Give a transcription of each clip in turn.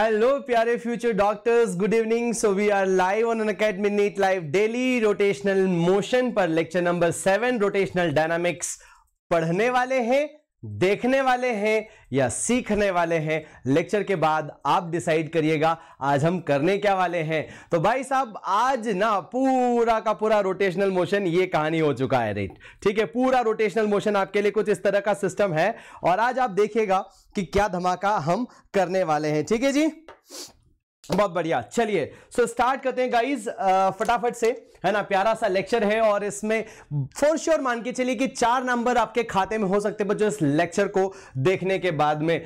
Hello प्यारे future doctors good evening so we are live on N academy NEET live daily rotational motion पर lecture number seven rotational dynamics पढ़ने वाले हैं देखने वाले हैं या सीखने वाले हैं लेक्चर के बाद आप डिसाइड करिएगा आज हम करने क्या वाले हैं तो भाई साहब आज ना पूरा का पूरा रोटेशनल मोशन ये कहानी हो चुका है राइट ठीक है पूरा रोटेशनल मोशन आपके लिए कुछ इस तरह का सिस्टम है और आज आप देखिएगा कि क्या धमाका हम करने वाले हैं ठीक है जी बहुत बढ़िया चलिए सो स्टार्ट करते हैं गाइज फटाफट से है ना प्यारा सा लेक्चर है और इसमें फोर श्योर मान के चलिए कि चार नंबर आपके खाते में हो सकते हैं बच्चों इस लेक्चर को देखने के बाद में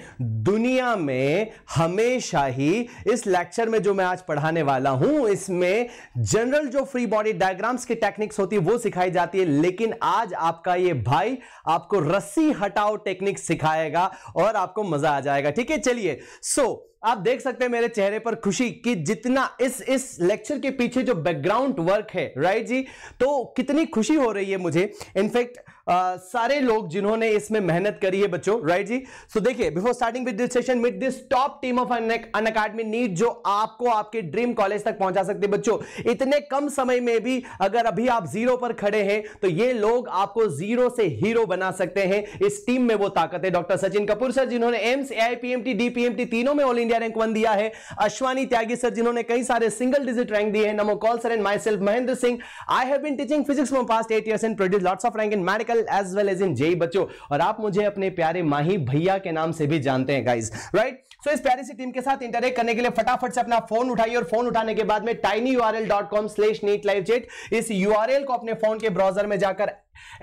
दुनिया में हमेशा ही इस लेक्चर में जो मैं आज पढ़ाने वाला हूं इसमें जनरल जो फ्री बॉडी डायग्राम्स की टेक्निक्स होती है वो सिखाई जाती है लेकिन आज आपका ये भाई आपको रस्सी हटाओ टेक्निक सिखाएगा और आपको मजा आ जाएगा ठीक है चलिए सो so, आप देख सकते हैं मेरे चेहरे पर खुशी कि जितना इस इस लेक्चर के पीछे जो बैकग्राउंड वर्क है राइट जी तो कितनी खुशी हो रही है मुझे इनफैक्ट आ, सारे लोग जिन्होंने इसमें मेहनत करी है बच्चों राइट जी सो देखिए before starting with this session meet this top team of Unacademy NEET जो आपको आपके ड्रीम कॉलेज तक पहुंचा सकते बच्चों इतने कम समय में भी अगर अभी आप जीरो पर खड़े हैं तो ये लोग आपको जीरो से हीरो बना सकते हैं इस टीम में वो ताकत है डॉक्टर सचिन कपूर सर जिन्होंने एम्स एआईपीएमटी डीपीएमटी तीनों में ऑल इंडिया रैंक वन दिया है अश्वानी त्यागी सर जिन्होंने कई सारे सिंगल डिजिट रैंक दिए हैं Namo Kaul sir and myself Mahendra Singh I have been teaching physics for past eight year and produce lots of rank in medical अंकल as well as in JEE बच्चो और आप मुझे अपने प्यारे माही भैया के नाम से भी जानते हैं गाइज राइट सो इस प्यारी सी टीम के साथ इंटरेक्ट करने के लिए फटाफट से अपना फोन उठाइए और फोन उठाने के बाद में tiny U R L dot com slash NEET live chat is you R L को अपने फोन के ब्राउजर में जाकर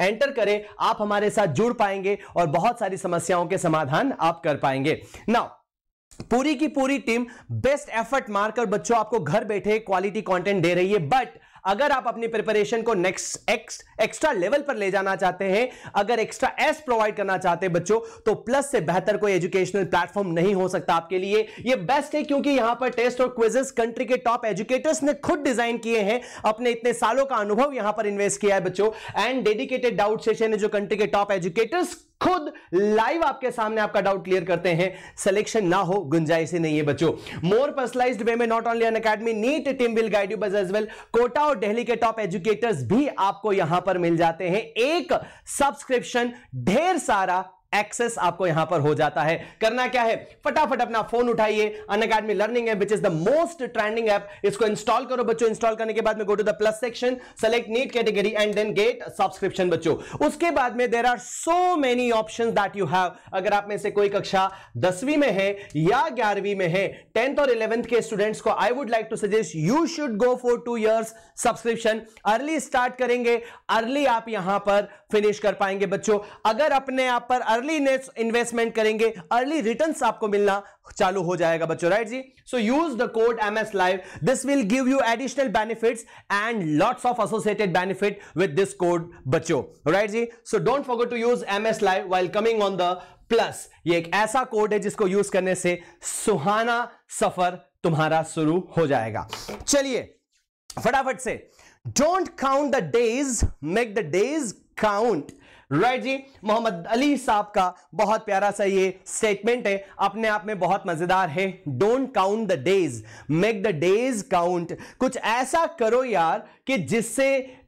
एंटर करें आप हमारे साथ जुड़ पाएंगे और बहुत सारी समस्याओं के समाधान आप कर पाएंगे नाउ पूरी की पूरी टीम बेस्ट एफर्ट मारकर बच्चों आपको घर बैठे क्वालिटी कंटेंट दे रही है बट अगर आप अपनी प्रिपरेशन को नेक्स्ट एक्स एक्स्ट्रा लेवल पर ले जाना चाहते हैं अगर एक्स्ट्रा एस प्रोवाइड करना चाहते हैं बच्चों तो प्लस से बेहतर कोई एजुकेशनल प्लेटफॉर्म नहीं हो सकता आपके लिए ये बेस्ट है क्योंकि यहां पर टेस्ट और क्विजेस कंट्री के टॉप एजुकेटर्स ने खुद डिजाइन किए हैं अपने इतने सालों का अनुभव यहां पर इन्वेस्ट किया है बच्चों एंड डेडिकेटेड डाउट सेशन है जो कंट्री के टॉप एजुकेटर्स खुद लाइव आपके सामने आपका डाउट क्लियर करते हैं सिलेक्शन ना हो गुंजाइश ही नहीं है बच्चों मोर पर्सनलाइज्ड वे में not only Unacademy NEET team will guide you बस एज वेल कोटा और दिल्ली के टॉप एजुकेटर्स भी आपको यहां पर मिल जाते हैं एक सब्सक्रिप्शन ढेर सारा एक्सेस आपको यहां पर हो जाता है करना क्या है फटाफट अपना फोन उठाइए Unacademy learning app which is the most trending app इसको इंस्टॉल करो बच्चों इंस्टॉल करने के बाद में go to the plus section select NEET category and then get subscription बच्चों उसके बाद में there are so many option that you have अगर आप में से कोई कक्षा दसवीं में है या ग्यारहवीं में है टेंथ और इलेवेंथ के स्टूडेंट्स को I would like to suggest you should go for two years subscription early start करेंगे अर्ली आप यहां पर फिनिश कर पाएंगे बच्चों अगर अपने आप पर अर्ली इन्वेस्टमेंट करेंगे अर्ली रिटर्न आपको मिलना चालू हो जाएगा बच्चों राइट जी so use the code M S live this will give you additional benefit and lots of associated benefit with this code बच्चो राइट जी so don't forget to use M S live while coming on the plus ये एक ऐसा code है जिसको use करने से सुहाना सफर तुम्हारा शुरू हो जाएगा चलिए फटाफट से don't count the days make the days count right जी मोहम्मद अली साहब का बहुत प्यारा सा ये स्टेटमेंट है अपने आप में बहुत मजेदार है don't count the days make the days count कुछ ऐसा करो यार कि जिससे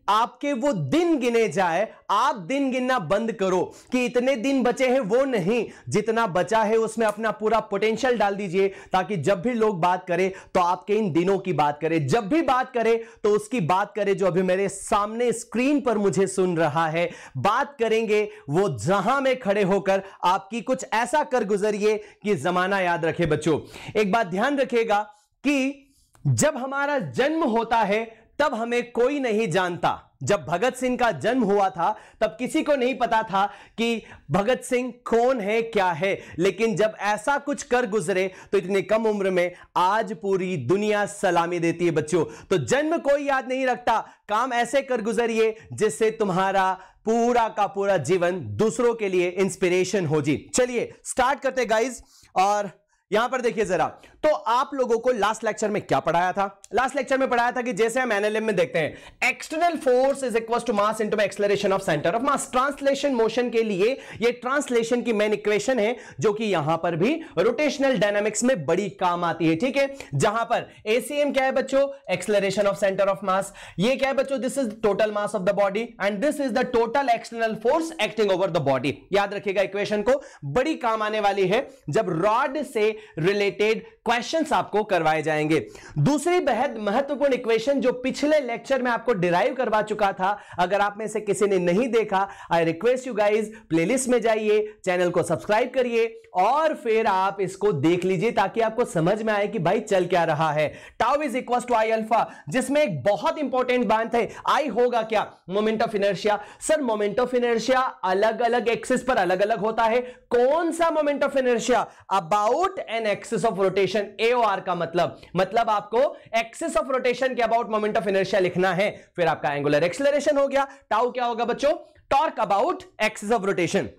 आपके वो दिन गिने जाए आप दिन गिनना बंद करो कि इतने दिन बचे हैं वो नहीं जितना बचा है उसमें अपना पूरा पोटेंशियल डाल दीजिए ताकि जब भी लोग बात करें तो आपके इन दिनों की बात करें जब भी बात करें तो उसकी बात करें जो अभी मेरे सामने स्क्रीन पर मुझे सुन रहा है बात करेंगे वो जहां में खड़े होकर आपकी कुछ ऐसा कर गुजरिए कि जमाना याद रखे बच्चों एक बात ध्यान रखिएगा कि जब हमारा जन्म होता है तब हमें कोई नहीं जानता जब भगत सिंह का जन्म हुआ था तब किसी को नहीं पता था कि भगत सिंह कौन है क्या है लेकिन जब ऐसा कुछ कर गुजरे तो इतने कम उम्र में आज पूरी दुनिया सलामी देती है बच्चों तो जन्म कोई याद नहीं रखता काम ऐसे कर गुजरिए जिससे तुम्हारा पूरा का पूरा जीवन दूसरों के लिए इंस्पिरेशन हो जी चलिए स्टार्ट करते गाइज और यहां पर देखिए जरा तो आप लोगों को लास्ट लेक्चर में क्या पढ़ाया था लास्ट लेक्चर में पढ़ाया था कि जैसे हम एनएलएम में देखते हैं external force is equal to mass into acceleration of centre of mass translation motion के लिए ये ट्रांसलेशन की मेन इक्वेशन है जो कि यहां पर भी रोटेशनल डायनामिक्स में बड़ी काम आती है ठीक है जहां पर एसीएम क्या है बच्चों acceleration of centre of mass ये क्या है बच्चों this is total mass of the body and this is the total external force acting over the body याद रखिएगा इक्वेशन को बड़ी काम आने वाली है जब रॉड से रिलेटेड क्वेश्चन आपको करवाए जाएंगे दूसरी बहस बेहद महत्वपूर्ण इक्वेशन जो पिछले लेक्चर में आपको डिराइव करवा चुका था अगर आप में से किसी ने नहीं देखा I request you guys playlist में जाइए चैनल को सब्सक्राइब करिए और फिर आप इसको देख लीजिए ताकि आपको समझ में आए कि भाई चल क्या रहा है tau is equal to I alpha जिसमें एक बहुत इंपॉर्टेंट बात है आई होगा क्या moment of inertia sir moment of inertia अलग अलग एक्सिस पर अलग अलग होता है कौन सा moment of inertia about an axis of rotation A का मतलब मतलब आपको एक एक्सिस ऑफ रोटेशन के अबाउट मोमेंट ऑफ इनर्शिया लिखना है फिर आपका एंगुलर एक्सलरेशन हो गया टाउ क्या होगा बच्चों torque about axis of rotation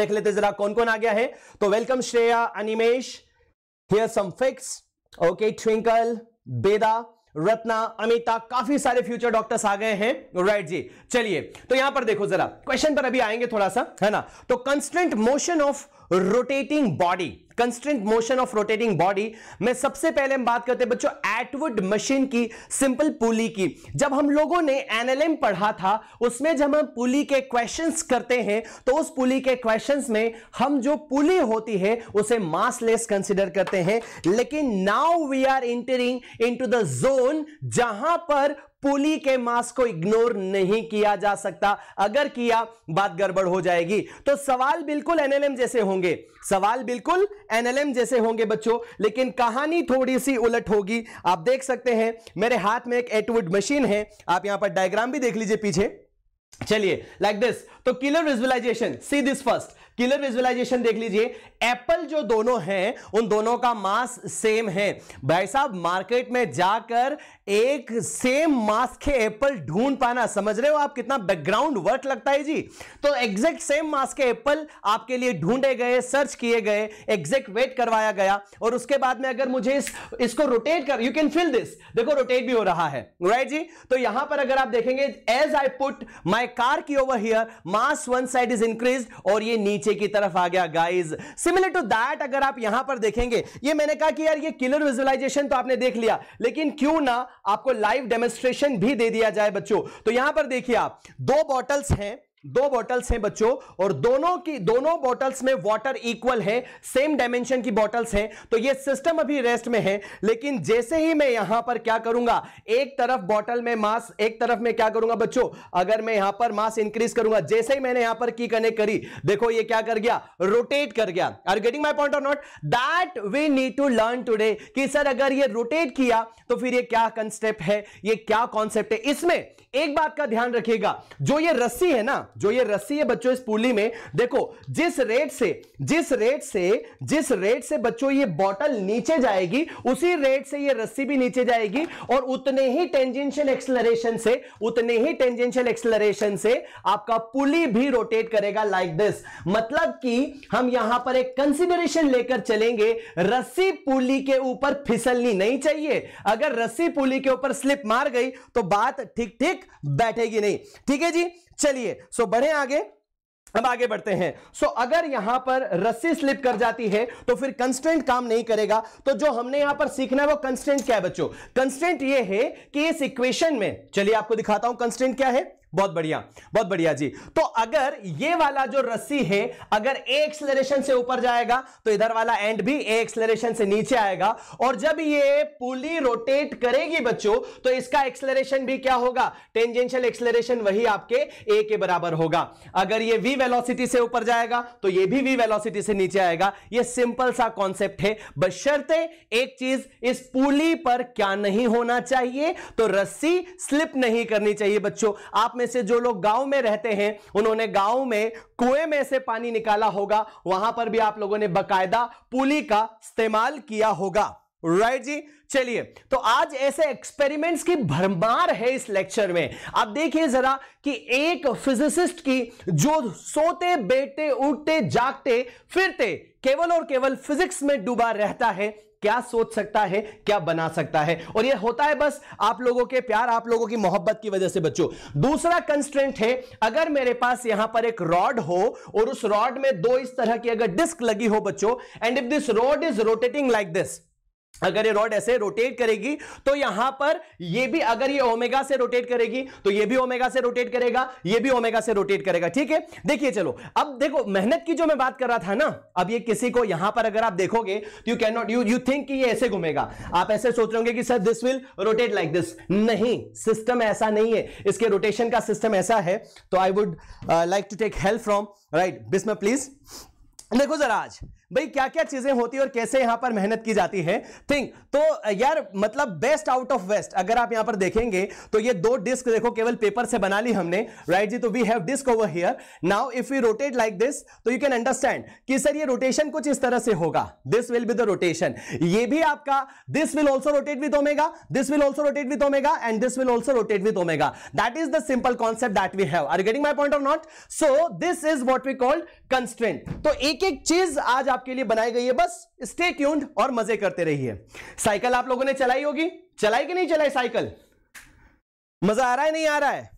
देख लेते जरा कौन कौन आ गया है तो वेलकम श्रेया अनिमेश हियर सम फिक्स ओके ट्विंकल बेदा रत्ना अमिता काफी सारे फ्यूचर डॉक्टर्स आ गए हैं राइट जी चलिए तो यहां पर देखो जरा क्वेश्चन पर अभी आएंगे थोड़ा सा है ना तो constant motion of rotating body constant motion of rotating body में सबसे पहले हम बात करते हैं बच्चों एटवुड मशीन की सिंपल पुली की जब हम लोगों ने एनएलएम पढ़ा था उसमें जब हम पुली के क्वेश्चंस करते हैं तो उस पुली के क्वेश्चंस में हम जो पुली होती है उसे मासलेस कंसिडर करते हैं लेकिन now we are entering into the zone जहां पर पुली के मास को इग्नोर नहीं किया जा सकता अगर किया बात गड़बड़ हो जाएगी तो सवाल बिल्कुल एनएलएम जैसे होंगे सवाल बिल्कुल एनएलएम जैसे होंगे बच्चों लेकिन कहानी थोड़ी सी उलट होगी आप देख सकते हैं मेरे हाथ में एक एटवुड मशीन है आप यहां पर डायग्राम भी देख लीजिए पीछे चलिए लाइक दिस तो killer visualization see this first killer visualization देख लीजिए एप्पल जो दोनों हैं उन दोनों का मास सेम है भाई साहब मार्केट में जाकर एक सेम मास के एप्पल ढूंढ पाना समझ रहे हो आप कितना बैकग्राउंड वर्क लगता है जी तो एग्जैक्ट सेम मास के एप्पल आपके लिए ढूंढे गए सर्च किए गए एग्जैक्ट वेट करवाया गया और उसके बाद में अगर मुझे इस, इसको रोटेट कर यू कैन फिल दिस देखो रोटेट भी हो रहा है राइट जी तो यहां पर अगर आप देखेंगे as I put my car key over here mass one side is increase और ये नीचे नीचे की तरफ आ गया गाइज सिमिलर टू दैट अगर आप यहां पर देखेंगे ये मैंने कहा कि यार ये किलर विजुअलाइजेशन तो आपने देख लिया लेकिन क्यों ना आपको लाइव डेमोस्ट्रेशन भी दे दिया जाए बच्चों तो यहां पर देखिए आप दो बॉटल्स हैं दो बॉटल्स हैं बच्चों और दोनों की दोनों बॉटल्स में वाटर इक्वल है सेम डायमेंशन की बॉटल्स हैं तो ये सिस्टम अभी रेस्ट में है लेकिन जैसे ही मैं यहां पर क्या करूंगा एक तरफ बॉटल में मास एक तरफ में क्या करूंगा बच्चों अगर मैं यहां पर मास इंक्रीज करूंगा जैसे ही मैंने यहां पर की कनेक्ट करी देखो ये क्या कर गया रोटेट कर गया आर गेटिंग माई पॉइंट और not that we need to learn today कि सर अगर ये रोटेट किया तो फिर ये क्या कंसेप्ट है ये क्या कॉन्सेप्ट है इसमें एक बात का ध्यान रखिएगा जो ये रस्सी है ना जो ये रस्सी है बच्चों इस पुली में देखो जिस रेट से जिस रेट से जिस रेट से बच्चों ये बोतल नीचे जाएगी उसी रेट से ये रस्सी भी नीचे जाएगी और उतने ही टेंजेंशियल एक्सलरेशन से उतने ही टेंजेंशियल एक्सलरेशन से आपका पुली भी रोटेट करेगा लाइक दिस मतलब कि हम यहां पर एक कंसिडरेशन लेकर चलेंगे रस्सी पुली के ऊपर फिसलनी नहीं चाहिए अगर रस्सी पुली के ऊपर स्लिप मार गई तो बात ठीक ठीक बैठेगी नहीं ठीक है जी चलिए सो बढ़े आगे अब आगे बढ़ते हैं सो so, अगर यहां पर रस्सी स्लिप कर जाती है तो फिर कंस्टेंट काम नहीं करेगा तो जो हमने यहां पर सीखना है वो कंस्टेंट क्या है बच्चों कंस्टेंट ये है कि इस इक्वेशन में चलिए आपको दिखाता हूं कंस्टेंट क्या है बहुत बढ़िया बहुत बढ़िया जी तो अगर ये वाला जो रस्सी है अगर ए एक्सलरेशन से ऊपर जाएगा तो इधर वाला एंड भी ए एक्सलरेशन से नीचे आएगा और जब ये पुली रोटेट करेगी बच्चों तो इसका एक्सलरेशन भी क्या होगा टेंजेंशियल एक्सलरेशन वही आपके ए के बराबर होगा अगर ये वी वेलोसिटी से ऊपर जाएगा तो ये भी वी वेलोसिटी से नीचे आएगा ये सिंपल सा कॉन्सेप्ट है बशर्ते एक चीज इस पुली पर क्या नहीं होना चाहिए तो रस्सी स्लिप नहीं करनी चाहिए बच्चों आप में में से जो लोग गांव में रहते हैं उन्होंने गांव में कुएं में से पानी निकाला होगा वहां पर भी आप लोगों ने बकायदा पुली का इस्तेमाल किया होगा राइट right जी चलिए तो आज ऐसे एक्सपेरिमेंट्स की भरमार है इस लेक्चर में आप देखिए जरा कि एक फिजिसिस्ट की जो सोते बैठते उठते जागते फिरते केवल और केवल फिजिक्स में डूबा रहता है क्या सोच सकता है क्या बना सकता है और यह होता है बस आप लोगों के प्यार आप लोगों की मोहब्बत की वजह से बच्चों दूसरा कंस्टेंट है अगर मेरे पास यहां पर एक रॉड हो और उस रॉड में दो इस तरह की अगर डिस्क लगी हो बच्चों and if this rod is rotating like this अगर ये रॉड ऐसे रोटेट करेगी तो यहां पर ये भी अगर ये ओमेगा से रोटेट करेगी तो ये भी ओमेगा से रोटेट करेगा ये भी ओमेगा से रोटेट करेगा ठीक है देखिए चलो अब देखो मेहनत की जो मैं बात कर रहा था ना अब ये किसी को यहां पर अगर आप देखोगे तो you can not you you think कि ये ऐसे घूमेगा आप ऐसे सोच रहे होंगे कि sir this will rotate like this नहीं सिस्टम ऐसा नहीं है इसके रोटेशन का सिस्टम ऐसा है तो I would like to take help from right बिस्म प्लीज देखो जरा आज भाई क्या क्या चीजें होती है और कैसे यहां पर मेहनत की जाती है थिंक तो यार मतलब बेस्ट आउट ऑफ वेस्ट अगर आप यहां पर देखेंगे तो ये दो डिस्क देखो केवल पेपर से बना ली हमने राइट जी तो we have disc over here now if you rotate like this तो यू कैन अंडरस्टैंड कि सर ये रोटेशन कुछ इस तरह से होगा this will be the rotation ये भी आपका this will also rotate with omega this will also rotate with omega and this will also rotate with omega that is the simple concept that we have are getting my point of not so this is what we called constraint तो एक एक चीज आज आपके लिए बनाई गई है बस स्टे ट्यून्ड और मजे करते रहिए साइकिल आप लोगों ने चलाई होगी चलाई कि नहीं चलाई साइकिल मजा आ रहा है नहीं आ रहा है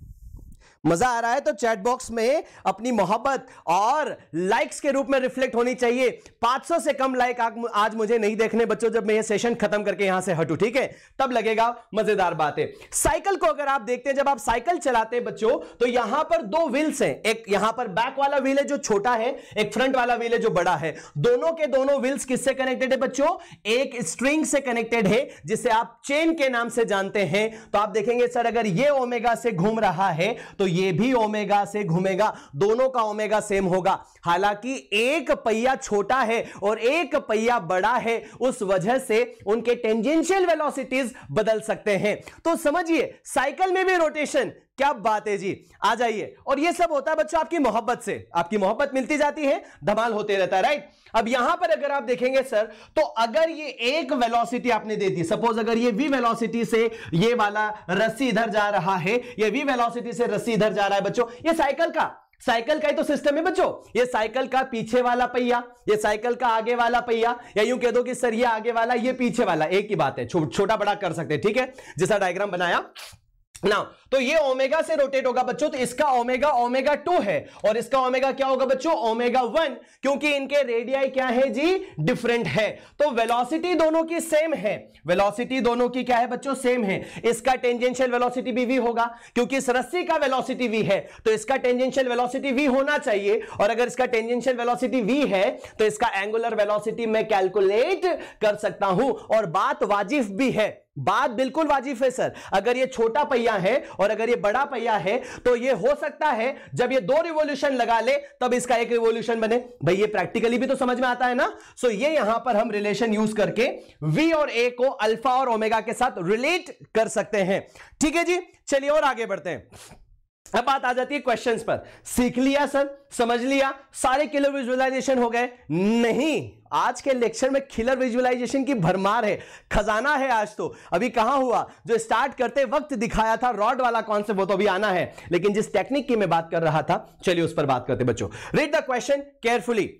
मजा आ रहा है तो चैट बॉक्स में अपनी मोहब्बत और लाइक्स के रूप में रिफ्लेक्ट होनी चाहिए 500 से कम लाइक आज मुझे नहीं देखने बच्चों जब मैं ये सेशन खत्म करके यहां से हटू ठीक है तब लगेगा मजेदार बात है साइकिल को अगर आप देखते हैं जब आप साइकिल चलाते हैं बच्चों तो यहां पर दो व्हील्स हैं एक यहां पर बैक वाला व्हील है जो छोटा है एक फ्रंट वाला व्हील है जो बड़ा है दोनों के दोनों व्हील्स किससे कनेक्टेड है बच्चों एक स्ट्रिंग से कनेक्टेड है जिसे आप चेन के नाम से जानते हैं तो आप देखेंगे सर अगर ये ओमेगा से घूम रहा है तो ये भी ओमेगा से घूमेगा दोनों का ओमेगा सेम होगा हालांकि एक पहिया छोटा है और एक पहिया बड़ा है उस वजह से उनके टेंजेंशियल वेलोसिटीज बदल सकते हैं तो समझिए साइकिल में भी रोटेशन क्या बात है जी आ जाइए और ये सब होता है बच्चों आपकी मोहब्बत से आपकी मोहब्बत मिलती जाती है धमाल होते रहता है राइट अब यहां पर अगर आप देखेंगे सर तो अगर ये एक वेलोसिटी आपने दे दी सपोज अगर ये वी वेलोसिटी से ये वाला रस्सी इधर जा रहा है ये वी वेलोसिटी से रस्सी इधर जा रहा है बच्चों ये साइकिल का साइकिल का ही तो सिस्टम है बच्चों ये साइकिल का पीछे वाला पहिया ये साइकिल का आगे वाला पहिया या यूं कह दो कि सर ये आगे वाला ये पीछे वाला एक ही बात है छो, छोटा बड़ा कर सकते हैं ठीक है जैसा डायग्राम बनाया ना तो ये ओमेगा से रोटेट होगा बच्चों तो इसका ओमेगा ओमेगा टू है और इसका ओमेगा क्या होगा बच्चों ओमेगा वन क्योंकि इनके रेडियाई क्या है जी डिफरेंट है तो वेलोसिटी दोनों की सेम है वेलोसिटी दोनों की क्या है बच्चों सेम है इसका टेंजेंशियल वेलोसिटी भी वी होगा क्योंकि इस रस्सी का वेलोसिटी वी है तो इसका टेंजेंशियल वेलोसिटी वी होना चाहिए और अगर इसका टेंजेंशियल वेलोसिटी वी है तो इसका एंगुलर वेलोसिटी मैं कैलकुलेट कर सकता हूं और बात वाजिफ भी है बात बिल्कुल वाजिफ है सर अगर ये छोटा पहिया है और अगर ये बड़ा पहिया है तो ये हो सकता है जब ये दो रिवोल्यूशन लगा ले तब इसका एक रिवोल्यूशन बने भाई ये प्रैक्टिकली भी तो समझ में आता है ना सो ये यहां पर हम रिलेशन यूज करके वी और ए को अल्फा और ओमेगा के साथ रिलेट कर सकते हैं ठीक है जी चलिए और आगे बढ़ते हैं अब बात आ जाती है क्वेश्चंस पर सीख लिया सर समझ लिया सारे किलर विजुअलाइजेशन हो गए नहीं आज के लेक्चर में किलर विजुअलाइजेशन की भरमार है खजाना है आज तो अभी कहां हुआ जो स्टार्ट करते वक्त दिखाया था रॉड वाला कॉन्सेप्ट वो तो अभी आना है लेकिन जिस टेक्निक की मैं बात कर रहा था चलिए उस पर बात करते बच्चों read the question carefully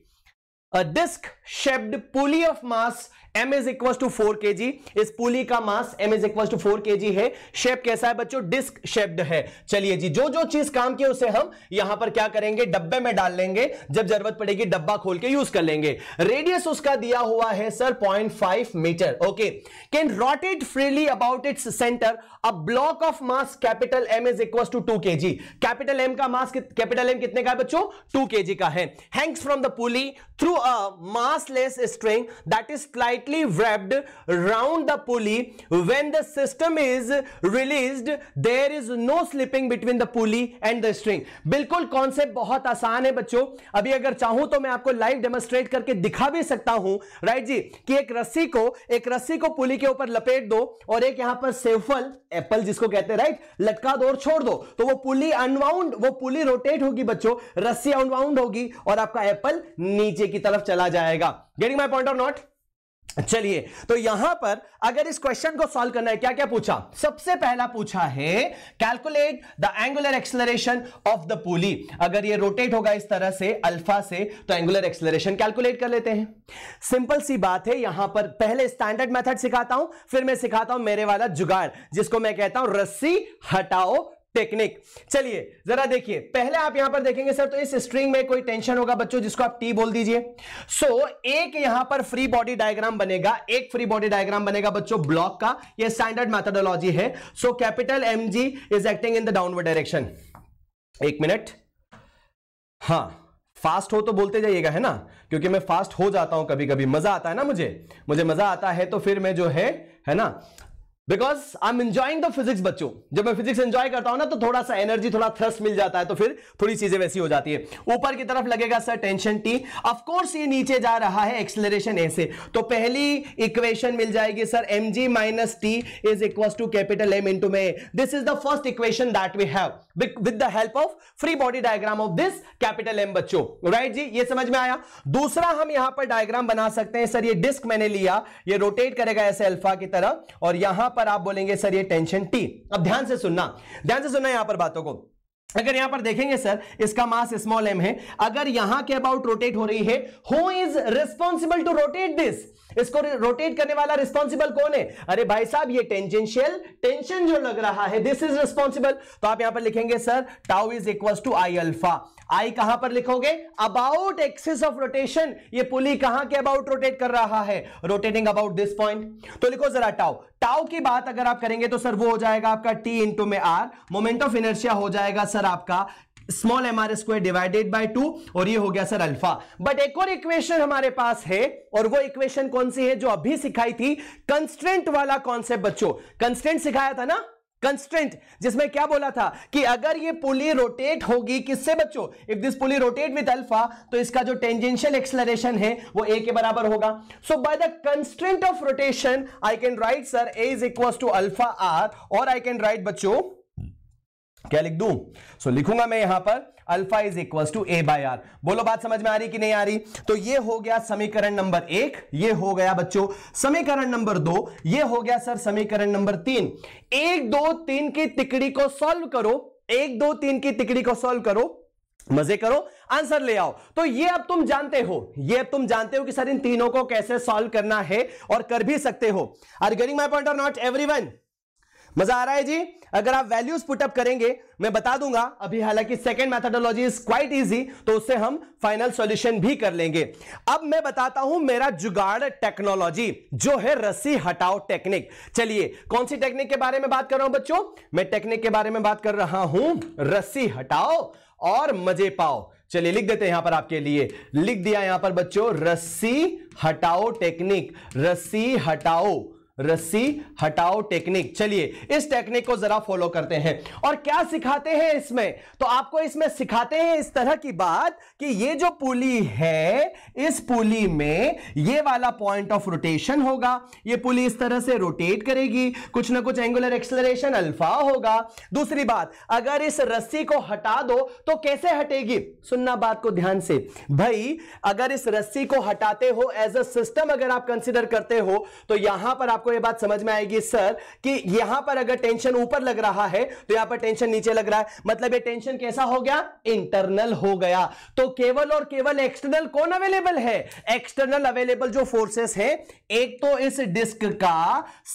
disc shaped pulley of mass M is equal to four K G इस पुली का mass M is equal to four K G है शेप कैसा है बच्चों डिस्क शेप्ड है चलिए जी जो जो चीज काम की उसे हम यहां पर क्या करेंगे डब्बे में डाल लेंगे जब जरूरत पड़ेगी डब्बा खोल के यूज कर लेंगे रेडियस उसका दिया हुआ है sir point five metre okay can rotate freely about its centre a block of mass capital M is equal to two K G capital M का मास कैपिटल एम कितने का है बच्चों टू के जी का है hangs from the pulley through a massless string that is flight tightly wrapped round the pulley. When the system is released, there is no slipping between the pulley and the string. बिल्कुल concept बहुत आसान है बच्चों अभी अगर चाहूं तो मैं आपको लाइव डेमोस्ट्रेट करके दिखा भी सकता हूं राइट जी कि एक रस्सी को एक रस्सी को पुली के ऊपर लपेट दो और एक यहां पर सेफल एप्पल जिसको कहते हैं राइट लटका दो और छोड़ दो तो वो पुली अनवाउंड वो पुली रोटेट होगी बच्चों रस्सी अनवाउंड होगी और आपका एप्पल नीचे की तरफ चला जाएगा getting my point of not चलिए तो यहां पर अगर इस क्वेश्चन को सॉल्व करना है क्या क्या पूछा सबसे पहला पूछा है calculate the angular acceleration of the pulley अगर ये रोटेट होगा इस तरह से अल्फा से तो एंगुलर एक्सलरेशन कैलकुलेट कर लेते हैं सिंपल सी बात है यहां पर पहले स्टैंडर्ड मेथड सिखाता हूं फिर मैं सिखाता हूं मेरे वाला जुगाड़ जिसको मैं कहता हूं रस्सी हटाओ टेक्निक चलिए जरा देखिए पहले आप यहां पर देखेंगे सर तो इस स्ट्रिंग में कोई टेंशन होगा बच्चों जिसको आप टी बोल दीजिए सो so, एक यहां पर फ्री बॉडी डायग्राम बनेगा एक फ्री बॉडी डायग्राम बनेगा बच्चों ब्लॉक का ये स्टैंडर्ड मैथडोलॉजी है so capital M G is acting in the downward direction एक मिनट हां फास्ट हो तो बोलते जाइएगा है ना क्योंकि मैं फास्ट हो जाता हूं कभी कभी मजा आता है ना मुझे मुझे मजा आता है तो फिर मैं जो है है ना because I am enjoying the physics बच्चों जब मैं फिजिक्स एंजॉय करता हूं ना तो थोड़ा सा एनर्जी थोड़ा थ्रस्ट मिल जाता है तो फिर थोड़ी चीजें वैसी हो जाती है ऊपर की तरफ लगेगा सर टेंशन टी ऑफकोर्स ये नीचे जा रहा है एक्सलरेशन ए से तो पहली इक्वेशन मिल जाएगी sir M G minus T is equal to capital M into मे this is the first equation that we have with the help of free body diagram of this capital M बच्चों right जी ये समझ में आया दूसरा हम यहां पर डायग्राम बना सकते हैं सर ये डिस्क मैंने लिया ये रोटेट करेगा ऐसे अल्फा की तरह और यहां पर आप बोलेंगे सर ये टेंशन टी अब ध्यान से सुनना ध्यान से सुनना यहां पर बातों को अगर यहां पर देखेंगे सर इसका मास स्मॉल एम है अगर यहां के अबाउट रोटेट हो रही है who is responsible to rotate this इसको रोटेट करने वाला रिस्पॉन्सिबल कौन है अरे भाई साहब ये टेंजेंशियल टेंशन जो लग रहा है दिस इज रिस्पॉन्सिबल तो आप यहां पर लिखेंगे sir tau is equal to I alpha I कहां पर लिखोगे अबाउट एक्सिस ऑफ रोटेशन ये पुली कहां के अबाउट रोटेट कर रहा है रोटेटिंग अबाउट दिस पॉइंट तो लिखो जरा टाउ टाउ की बात अगर आप करेंगे तो सर वो हो जाएगा आपका टी इंटू में आर मोमेंट ऑफ इनर्शिया हो जाएगा सर आपका small M R square divided by two और ये हो गया सर अल्फा बट एक और इक्वेशन हमारे पास है और वो इक्वेशन कौन सी है जो अभी सिखाई थी कंस्टेंट वाला कॉन्सेप्ट बच्चों कंस्टेंट सिखाया था ना कंस्टेंट जिसमें क्या बोला था कि अगर ये पुली रोटेट होगी किससे बच्चों if this pulley rotate with alpha तो इसका जो टेंजेंशियल एक्सलरेशन है वो ए के बराबर होगा so by the constant of rotation I can write sir A is equal to alpha R और आई कैन राइट बच्चों क्या लिख दू सो so, लिखूंगा मैं यहां पर alpha is equal to A by R बोलो बात समझ में आ रही कि नहीं आ रही तो ये हो गया समीकरण नंबर एक ये हो गया बच्चों समीकरण नंबर दो ये हो गया सर समीकरण नंबर तीन एक दो तीन की तिकड़ी को सॉल्व करो एक दो तीन की तिकड़ी को सॉल्व करो मजे करो आंसर ले आओ तो ये अब तुम जानते हो ये अब तुम जानते हो कि सर इन तीनों को कैसे सॉल्व करना है और कर भी सकते हो आर गेटिंग माई पॉइंट और नॉट एवरी वन मजा आ रहा है जी अगर आप वैल्यूज पुटअप करेंगे मैं बता दूंगा अभी हालांकि second methodology is quite easy तो उससे हम फाइनल सॉल्यूशन भी कर लेंगे अब मैं बताता हूं मेरा जुगाड़ टेक्नोलॉजी जो है रस्सी हटाओ टेक्निक चलिए कौन सी टेक्निक के बारे में बात कर रहा हूं बच्चों मैं टेक्निक के बारे में बात कर रहा हूं रस्सी हटाओ और मजे पाओ चलिए लिख देते हैं यहां पर आपके लिए लिख दिया यहां पर बच्चों रस्सी हटाओ टेक्निक रस्सी हटाओ रस्सी हटाओ टेक्निक चलिए इस टेक्निक को जरा फॉलो करते हैं और क्या सिखाते हैं इसमें तो आपको इसमें सिखाते हैं इस तरह की बात कि ये जो पुली है इस पुली में ये वाला पॉइंट ऑफ रोटेशन होगा ये पुली इस तरह से रोटेट करेगी कुछ ना कुछ एंगुलर एक्सलरेशन अल्फा होगा दूसरी बात अगर इस रस्सी को हटा दो तो कैसे हटेगी सुनना बात को ध्यान से भाई अगर इस रस्सी को हटाते हो एज अ सिस्टम अगर आप कंसिडर करते हो तो यहां पर आपको आपको ये बात समझ में आएगी सर कि यहां पर अगर टेंशन ऊपर लग रहा है तो यहां पर टेंशन नीचे लग रहा है मतलब ये टेंशन कैसा हो गया इंटरनल हो गया तो केवल और केवल एक्सटर्नल कौन अवेलेबल है एक्सटर्नल अवेलेबल जो फोर्सेस है एक तो इस डिस्क का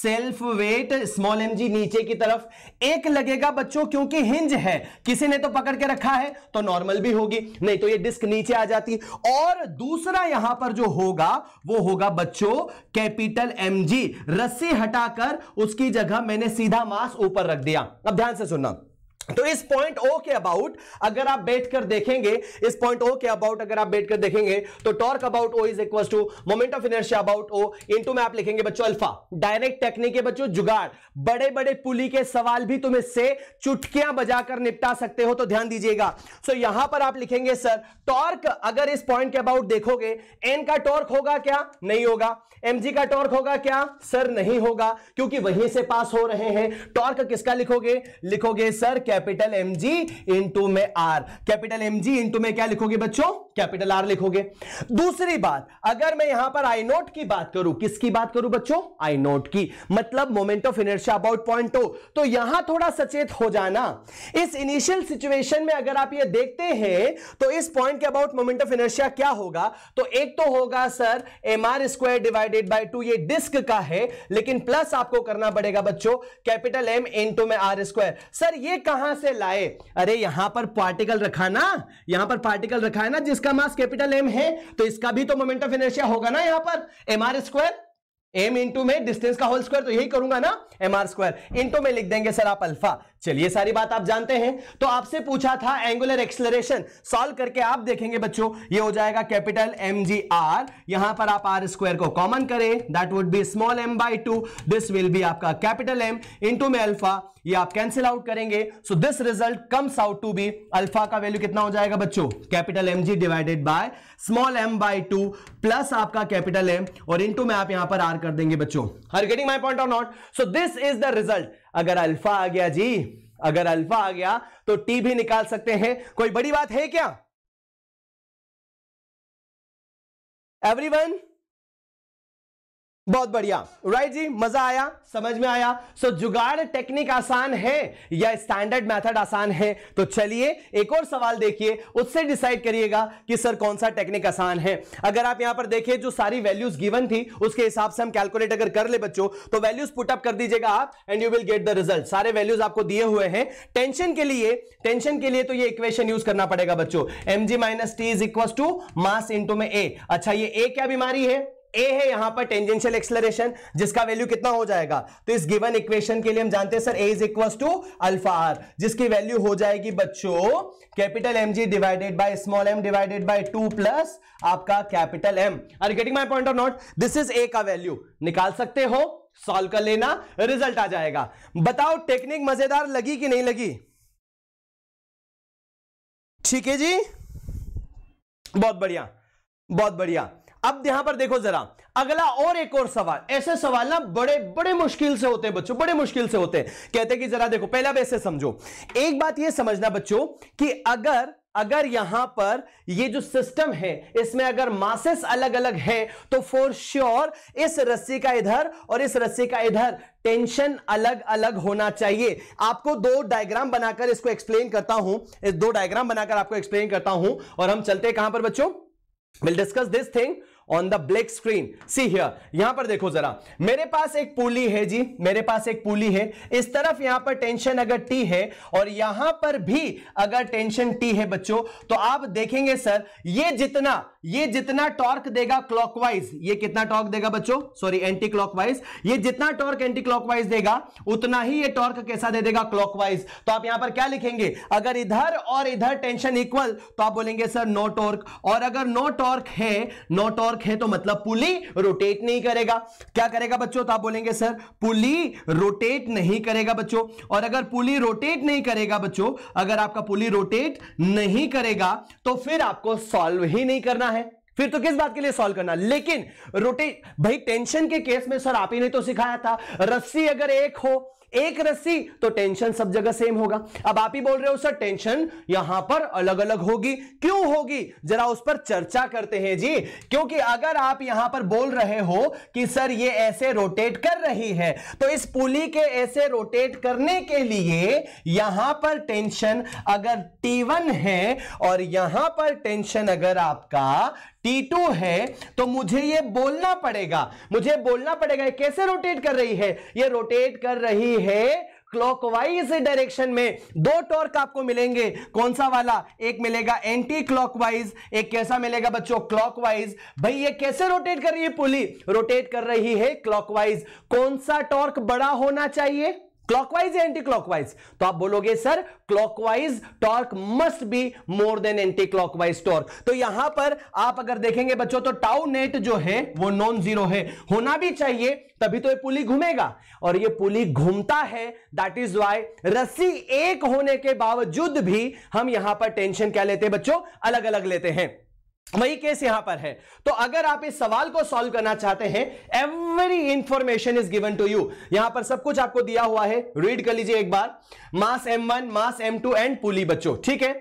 सेल्फ वेट स्मॉल एम नीचे की तरफ एक लगेगा बच्चों क्योंकि हिंज है किसी ने तो पकड़ के रखा है तो नॉर्मल भी होगी नहीं तो ये डिस्क नीचे आ जाती और दूसरा यहां पर जो होगा वो होगा बच्चों कैपिटल एमजी रस्सी हटाकर उसकी जगह मैंने सीधा मांस ऊपर रख दिया अब ध्यान से सुनना तो इस पॉइंट ओ के अबाउट अगर आप बैठकर देखेंगे इस पॉइंट ओ के अबाउट अगर आप बैठकर देखेंगे तो torque about O is equal to moment of inertia about O into में आप लिखेंगे बच्चों अल्फा डायरेक्ट टेक्निक है बच्चों जुगाड़ बड़े बड़े पुली के सवाल भी तुम इससे चुटकियां बजाकर निपटा सकते हो तो ध्यान दीजिएगा सो यहां पर आप लिखेंगे सर टॉर्क अगर इस पॉइंट के अबाउट देखोगे एन का टॉर्क होगा क्या नहीं होगा एम का टॉर्क होगा क्या सर नहीं होगा क्योंकि वहीं से पास हो रहे हैं टॉर्क किसका लिखोगे लिखोगे सर क्या कैपिटल एम जी इंटू में R capital M G into में क्या लिखोगे बच्चों कैपिटल आर लिखोगे दूसरी बात अगर मैं यहां पर आई नोट की बात करूं किसकी बात करूं बच्चों आई नोट की मतलब moment of inertia about point two तो यहां थोड़ा सचेत हो जाना इस इनिशियल सिचुएशन में अगर आप ये देखते हैं तो इस पॉइंट के अबाउट मोमेंट ऑफ इनर्शिया क्या होगा तो एक तो होगा sir M R square divided by two ये डिस्क का है लेकिन प्लस आपको करना पड़ेगा बच्चों कैपिटल एम इन टू में आर स्क्वायर सर ये कहां से लाए अरे यहां पर पार्टिकल रखा ना यहां पर पार्टिकल रखा है ना जिस इसका मास कैपिटल एम है तो इसका भी तो मोमेंट ऑफ इनर्शिया होगा ना यहां पर M R square M into में डिस्टेंस का होल स्क्वायर तो यही करूंगा ना एम आर स्क्वायर इंटू में लिख देंगे सर आप अल्फा चलिए सारी बात आप जानते हैं तो आपसे पूछा था एंगुलर एक्सलरेशन सॉल्व करके आप देखेंगे बच्चों ये हो जाएगा कैपिटल एम जी आर यहां पर आप आर स्क्वायर को कॉमन करें that would be small M by two this will be आपका कैपिटल एम इंटू में अल्फा ये आप कैंसिल आउट करेंगे so this result comes out to be alpha का वैल्यू कितना हो जाएगा बच्चों capital M G divided by small M by two plus आपका कैपिटल एम और इंटू में आप यहां पर आर कर देंगे बच्चों are getting my point of not so this is the result अगर अल्फा आ गया जी अगर अल्फा आ गया तो टी भी निकाल सकते हैं कोई बड़ी बात है क्या एवरीवन बहुत बढ़िया राइट right जी मजा आया समझ में आया सो so, जुगाड़ टेक्निक आसान है या स्टैंडर्ड मेथड आसान है तो चलिए एक और सवाल देखिए उससे डिसाइड करिएगा कि सर कौन सा टेक्निक आसान है अगर आप यहां पर देखें जो सारी वैल्यूज गिवन थी उसके हिसाब से हम कैलकुलेट अगर कर ले बच्चों तो वैल्यूज पुटअप कर दीजिएगा आप and you will get the result सारे वैल्यूज आपको दिए हुए हैं टेंशन के लिए टेंशन के लिए तो ये इक्वेशन यूज करना पड़ेगा बच्चों M G minus T is equal to mass into में ए अच्छा ये ए क्या बीमारी है ए है यहां पर टेंजेंशियल एक्सलरेशन जिसका वैल्यू कितना हो जाएगा तो इस गिवन इक्वेशन के लिए हम जानते हैं sir A is equal to alpha R जिसकी वैल्यू हो जाएगी बच्चों capital M G divided by small M divided by two plus आपका capital M are getting my point of not this is A का वैल्यू निकाल सकते हो solve कर लेना रिजल्ट आ जाएगा बताओ टेक्निक मजेदार लगी कि नहीं लगी ठीक है जी बहुत बढ़िया बहुत बढ़िया अब यहां पर देखो जरा अगला और एक और सवाल ऐसे सवाल ना बड़े बड़े मुश्किल से होते हैं बच्चों बड़े मुश्किल से होते हैं कहते हैं कि जरा देखो पहला ऐसे समझो एक बात यह समझना बच्चों कि अगर अगर यहां पर ये जो सिस्टम है इसमें अगर मासेस अलग अलग है तो फॉर श्योर sure इस रस्सी का इधर और इस रस्सी का इधर टेंशन अलग अलग होना चाहिए आपको दो डायग्राम बनाकर इसको एक्सप्लेन करता हूं इस दो डायग्राम बनाकर आपको एक्सप्लेन करता हूं और हम चलते कहां पर बच्चों will discuss this thing on the black screen see here यहां पर देखो जरा मेरे पास एक पुली है जी मेरे पास एक पुली है इस तरफ यहां पर टेंशन अगर टी है और यहां पर भी अगर टेंशन टी है बच्चों तो आप देखेंगे सर ये जितना ये जितना टॉर्क देगा क्लॉकवाइज ये कितना टॉर्क देगा बच्चों सॉरी एंटी क्लॉकवाइज ये जितना टॉर्क एंटी क्लॉकवाइज देगा उतना ही ये टॉर्क कैसा दे देगा क्लॉकवाइज तो आप यहां पर क्या लिखेंगे अगर इधर और इधर टेंशन इक्वल तो आप बोलेंगे सर नो टॉर्क और अगर नो टॉर्क है नो टॉर्क टॉर्क है तो मतलब पुली रोटेट नहीं करेगा क्या करेगा बच्चों तो आप बोलेंगे सर पुली रोटेट नहीं करेगा बच्चों और अगर पुली रोटेट नहीं करेगा बच्चों अगर आपका पुली रोटेट नहीं करेगा तो फिर आपको सॉल्व ही नहीं करना है फिर तो किस बात के लिए सॉल्व करना लेकिन रोटेट भाई टेंशन के केस में सर आप ही ने तो सिखाया था रस्सी अगर एक हो एक रस्सी तो टेंशन सब जगह सेम होगा अब आप ही बोल रहे हो सर टेंशन यहां पर अलग अलग होगी क्यों होगी जरा उस पर चर्चा करते हैं जी क्योंकि अगर आप यहां पर बोल रहे हो कि सर ये ऐसे रोटेट कर रही है तो इस पुली के ऐसे रोटेट करने के लिए यहां पर टेंशन अगर टी है और यहां पर टेंशन अगर आपका T2 है तो मुझे ये बोलना पड़ेगा मुझे बोलना पड़ेगा कैसे रोटेट कर रही है ये रोटेट कर रही है क्लॉकवाइज डायरेक्शन में दो टॉर्क आपको मिलेंगे कौन सा वाला एक मिलेगा एंटी क्लॉकवाइज एक कैसा मिलेगा बच्चों क्लॉकवाइज भाई ये कैसे रोटेट कर रही है पुली रोटेट कर रही है क्लॉकवाइज कौन सा टॉर्क बड़ा होना चाहिए क्लॉकवाइज या एंटी क्लॉकवाइज तो आप बोलोगे sir clockwise torque must be more than anti clockwise torque तो यहां पर आप अगर देखेंगे बच्चों तो टाउ नेट जो है वो नॉन जीरो है होना भी चाहिए तभी तो ये पुली घूमेगा और ये पुली घूमता है दैट इज वाई रस्सी एक होने के बावजूद भी हम यहां पर टेंशन क्या लेते हैं बच्चों अलग अलग लेते हैं वही केस यहां पर है तो अगर आप इस सवाल को सॉल्व करना चाहते हैं every information is given to you यहां पर सब कुछ आपको दिया हुआ है रीड कर लीजिए एक बार mass M one mass M two and pulley बच्चों ठीक है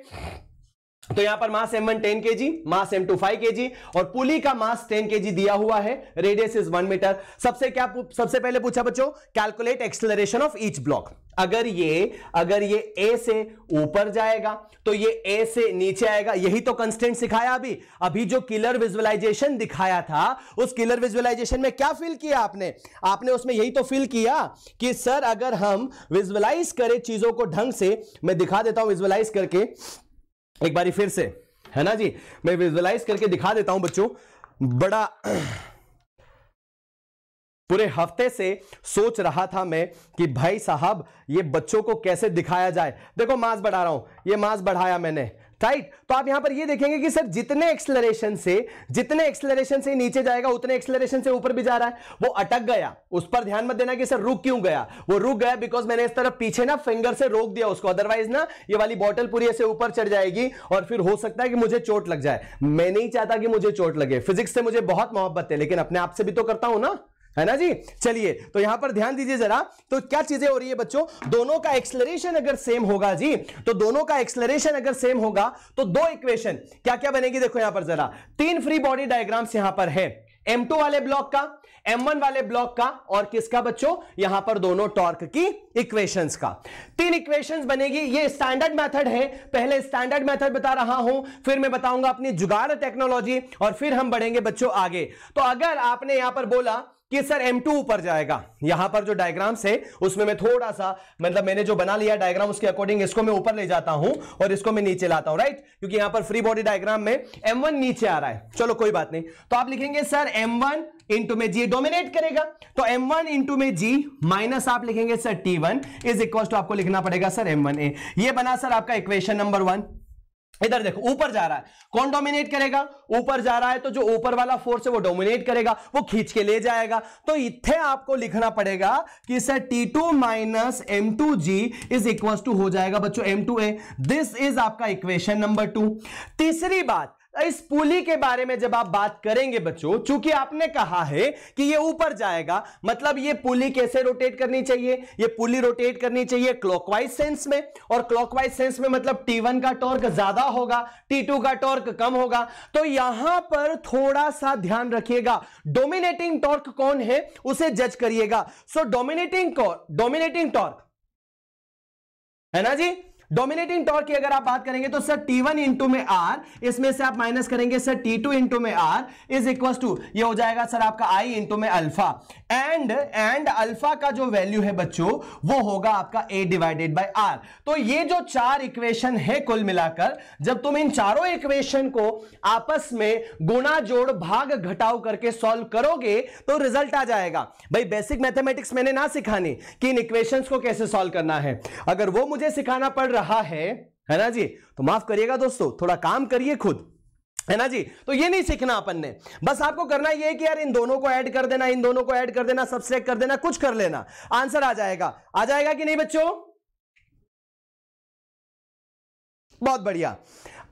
तो यहां पर मास M one ten K G mass M two five K G और पुली का मास टेन के जी दिया हुआ है रेडियस इज वन मीटर सबसे क्या सबसे पहले पूछा बच्चों calculate acceleration of each block अगर ये अगर ये ए से ऊपर जाएगा तो ये ए से नीचे आएगा यही तो कंस्टेंट सिखाया अभी अभी जो किलर विजुअलाइजेशन दिखाया था उस किलर विजुअलाइजेशन में क्या फील किया आपने आपने उसमें यही तो फील किया कि सर अगर हम विजुअलाइज करें चीजों को ढंग से मैं दिखा देता हूं विजुअलाइज करके एक बारी फिर से है ना जी मैं विजुअलाइज करके दिखा देता हूं बच्चों बड़ा पूरे हफ्ते से सोच रहा था मैं कि भाई साहब ये बच्चों को कैसे दिखाया जाए देखो मांस बढ़ा रहा हूं ये मांस बढ़ाया मैंने राइट तो आप यहां पर ये देखेंगे कि सर जितने एक्सलरेशन से जितने एक्सलरेशन से नीचे जाएगा उतने एक्सलरेशन से ऊपर भी जा रहा है वो अटक गया उस पर ध्यान मत देना कि सर रुक क्यों गया वो रुक गया बिकॉज मैंने इस तरफ पीछे ना फिंगर से रोक दिया उसको अदरवाइज ना ये वाली बॉटल पूरी ऐसे ऊपर चढ़ जाएगी और फिर हो सकता है कि मुझे चोट लग जाए मैं नहीं चाहता कि मुझे चोट लगे फिजिक्स से मुझे बहुत मोहब्बत है लेकिन अपने आप से भी तो करता हूं ना है ना जी चलिए तो यहां पर ध्यान दीजिए जरा तो क्या चीजें हो रही है बच्चों दोनों का एक्सलरेशन अगर सेम होगा जी तो दोनों का एक्सलरेशन अगर सेम होगा तो दो इक्वेशन क्या क्या बनेगी देखो यहां पर जरा तीन फ्री बॉडी डायग्राम्स यहां पर है M2 वाले ब्लॉक का M1 वाले ब्लॉक का और किसका बच्चों यहां पर दोनों टॉर्क की इक्वेशंस का तीन इक्वेशंस बनेगी ये स्टैंडर्ड मेथड है पहले स्टैंडर्ड मेथड बता रहा हूं फिर मैं बताऊंगा अपनी जुगाड़ टेक्नोलॉजी और फिर हम बढ़ेंगे बच्चों आगे तो अगर आपने यहां पर बोला कि सर M2 ऊपर जाएगा यहां पर जो डायग्राम है उसमें मैं थोड़ा सा मतलब मैंने जो बना लिया डायग्राम उसके अकॉर्डिंग इसको मैं ऊपर ले जाता हूं और इसको मैं नीचे लाता हूं राइट क्योंकि यहां पर फ्री बॉडी डायग्राम में M1 नीचे आ रहा है चलो कोई बात नहीं तो आप लिखेंगे सर M1 इंटू में जी डोमिनेट करेगा तो एम वन इंटू में जी माइनस आप लिखेंगे sir T one is equal to आपको लिखना पड़ेगा सर एम वन ए ये बना सर आपका इक्वेशन नंबर वन इधर देखो ऊपर जा रहा है कौन डोमिनेट करेगा ऊपर जा रहा है तो जो ऊपर वाला फोर्स है वो डोमिनेट करेगा वो खींच के ले जाएगा तो इतने आपको लिखना पड़ेगा कि sir T two minus M two G is equal to हो जाएगा बच्चों M two A this is आपका इक्वेशन नंबर टू तीसरी बात इस पुली के बारे में जब आप बात करेंगे बच्चों चूंकि आपने कहा है कि ये ऊपर जाएगा मतलब ये पुली कैसे रोटेट करनी चाहिए ये पुली रोटेट करनी चाहिए क्लॉकवाइज सेंस में और क्लॉकवाइज सेंस में मतलब T1 का टॉर्क ज्यादा होगा T2 का टॉर्क कम होगा तो यहां पर थोड़ा सा ध्यान रखिएगा डोमिनेटिंग टॉर्क कौन है उसे जज करिएगा सो डोमिनेटिंग डोमिनेटिंग टॉर्क है ना जी डोमिनेटिंग टॉर्क की अगर आप बात करेंगे तो सर टी वन इंटू में आर इसमें से आप माइनस करेंगे सर टी टू इंटू में आर इज इक्वल टू ये हो जाएगा सर आपका आई इंटू में अल्फा एंड एंड अल्फा का जो वैल्यू है बच्चों वो होगा आपका ए डिवाइडेड बाय आर तो ये जो चार इक्वेशन है कुल मिलाकर जब तुम इन चारों इक्वेशन को आपस में गुणा जोड़ भाग घटाव करके सॉल्व करोगे तो रिजल्ट आ जाएगा भाई बेसिक मैथमेटिक्स मैंने ना सिखाने कि इन इक्वेशन को कैसे सॉल्व करना है अगर वो मुझे सिखाना पड़ रहा रहा है है ना जी तो माफ करिएगा दोस्तों थोड़ा काम करिए खुद है ना जी तो ये नहीं सीखना अपन ने बस आपको करना ये है कि यार इन दोनों को ऐड कर देना इन दोनों को ऐड कर देना सब्सट्रैक्ट कर देना कुछ कर लेना आंसर आ जाएगा आ जाएगा कि नहीं बच्चों बहुत बढ़िया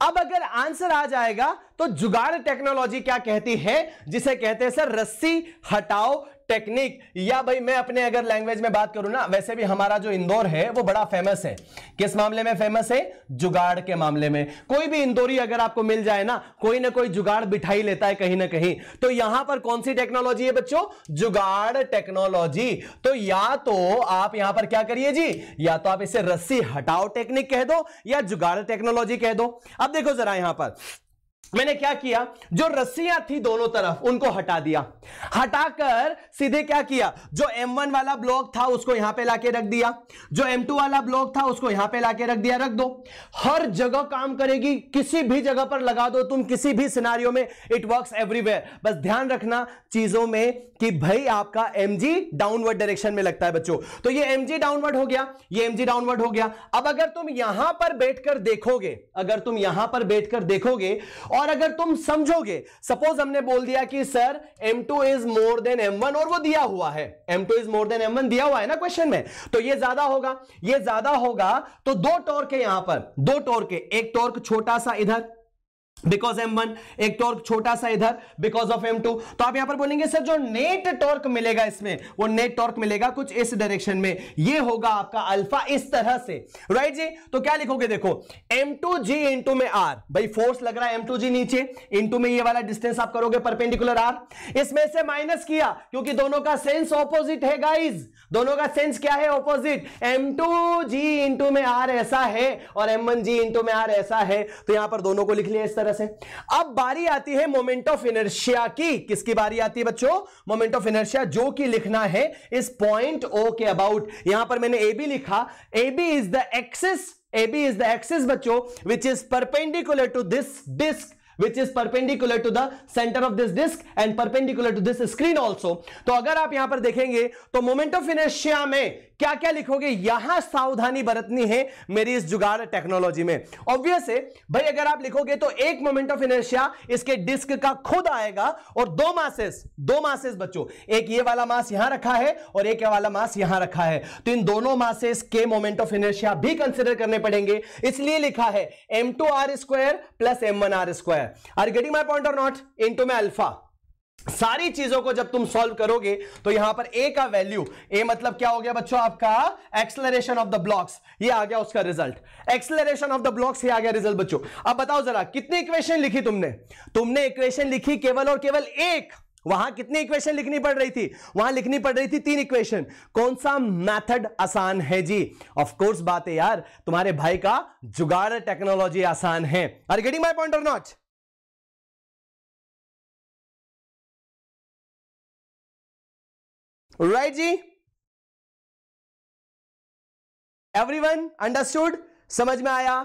अब अगर आंसर आ जाएगा तो जुगाड़ टेक्नोलॉजी क्या कहती है जिसे कहते हैं सर रस्सी हटाओ टेक्निक या भाई मैं अपने अगर लैंग्वेज में बात करूं ना वैसे भी हमारा जो इंदौर है वो बड़ा फेमस है किस मामले में फेमस है जुगाड़ के मामले में कोई भी इंदौरी अगर आपको मिल जाए ना कोई ना कोई जुगाड़ बिठाई लेता है कहीं ना कहीं तो यहां पर कौन सी टेक्नोलॉजी है बच्चों जुगाड़ टेक्नोलॉजी तो या तो आप यहां पर क्या करिए जी या तो आप इसे रस्सी हटाओ टेक्निक कह दो या जुगाड़ टेक्नोलॉजी कह दो अब देखो जरा यहां पर मैंने क्या किया जो रस्सियां थी दोनों तरफ उनको हटा दिया हटाकर सीधे क्या किया जो M1 वाला ब्लॉक था उसको यहां पे लाके रख दिया जो M2 वाला ब्लॉक था उसको यहां पे लाके रख दिया रख दो हर जगह काम करेगी किसी भी जगह पर लगा दो तुम किसी भी सिनारियों में इट वर्क्स एवरीवेयर बस ध्यान रखना चीजों में कि भाई आपका एम डाउनवर्ड डायरेक्शन में लगता है बच्चों तो ये एम डाउनवर्ड हो गया ये एम डाउनवर्ड हो गया अब अगर तुम यहां पर बैठकर देखोगे अगर तुम यहां पर बैठकर देखोगे और और अगर तुम समझोगे सपोज हमने बोल दिया कि sir M two is more than M one और वो दिया हुआ है M two is more than M one दिया हुआ है ना क्वेश्चन में तो ये ज्यादा होगा ये ज्यादा होगा तो दो टॉर्क है यहां पर दो है एक टोर्क छोटा सा इधर बिकॉज एम वन एक टॉर्क छोटा सा इधर बिकॉज ऑफ एम टू तो आप यहां पर बोलेंगे सर जो नेट टॉर्क मिलेगा इसमें वो नेट टॉर्क मिलेगा कुछ इस डायरेक्शन में ये होगा आपका अल्फा इस तरह से राइट right जी तो क्या लिखोगे देखो एम टू जी इंटू में आर भाई फोर्स लग रहा है एम टू जी नीचे इंटू में ये वाला डिस्टेंस आप करोगे परपेंडिकुलर आर इसमें से माइनस किया क्योंकि दोनों का सेंस ऑपोजिट है गाइज दोनों का सेंस क्या है opposite M two G into में आर ऐसा है और एम वन जी इंटू में आर ऐसा है तो यहां पर दोनों को लिख लिया इस तरह तरह से अब बारी आती है मोमेंट ऑफ इनर्शिया की किसकी बारी आती है बच्चों मोमेंट ऑफ इनर्शिया जो कि लिखना है इस पॉइंट ओ के अबाउट यहां पर मैंने ए बी लिखा A B is the axis A B is the axis बच्चों which is perpendicular to this disc which is perpendicular to the center of this disc and perpendicular to this screen also तो अगर आप यहां पर देखेंगे तो moment of inertia में क्या क्या लिखोगे यहां सावधानी बरतनी है मेरी इस जुगाड़ टेक्नोलॉजी में ऑब्वियस है भाई अगर आप लिखोगे तो एक मोमेंट ऑफ इनर्शिया इसके डिस्क का खुद आएगा और दो मासेस दो मासेस बच्चों एक ये वाला मास यहां रखा है और एक ये वाला मास यहां रखा है तो इन दोनों मासेस के मोमेंट ऑफ इनर्शिया भी कंसिडर करने पड़ेंगे इसलिए लिखा है M two R square plus M one R square are getting my point और नॉट इन टू में अल्फा सारी चीजों को जब तुम सॉल्व करोगे तो यहां पर ए का वैल्यू ए मतलब क्या हो गया बच्चों आपका एक्सलरेशन ऑफ द ब्लॉक्स ये आ गया उसका result acceleration of the blocks ये आ गया रिजल्ट बच्चों अब बताओ जरा कितनी इक्वेशन लिखी तुमने तुमने इक्वेशन लिखी केवल और केवल एक वहां कितनी इक्वेशन लिखनी पड़ रही थी वहां लिखनी पड़ रही थी तीन इक्वेशन कौन सा मेथड आसान है जी ऑफ कोर्स बात है यार तुम्हारे भाई का जुगाड़ टेक्नोलॉजी आसान है अरे गेटिंग माय पॉइंट और नॉट राइट जी एवरीवन अंडरस्टूड समझ में आया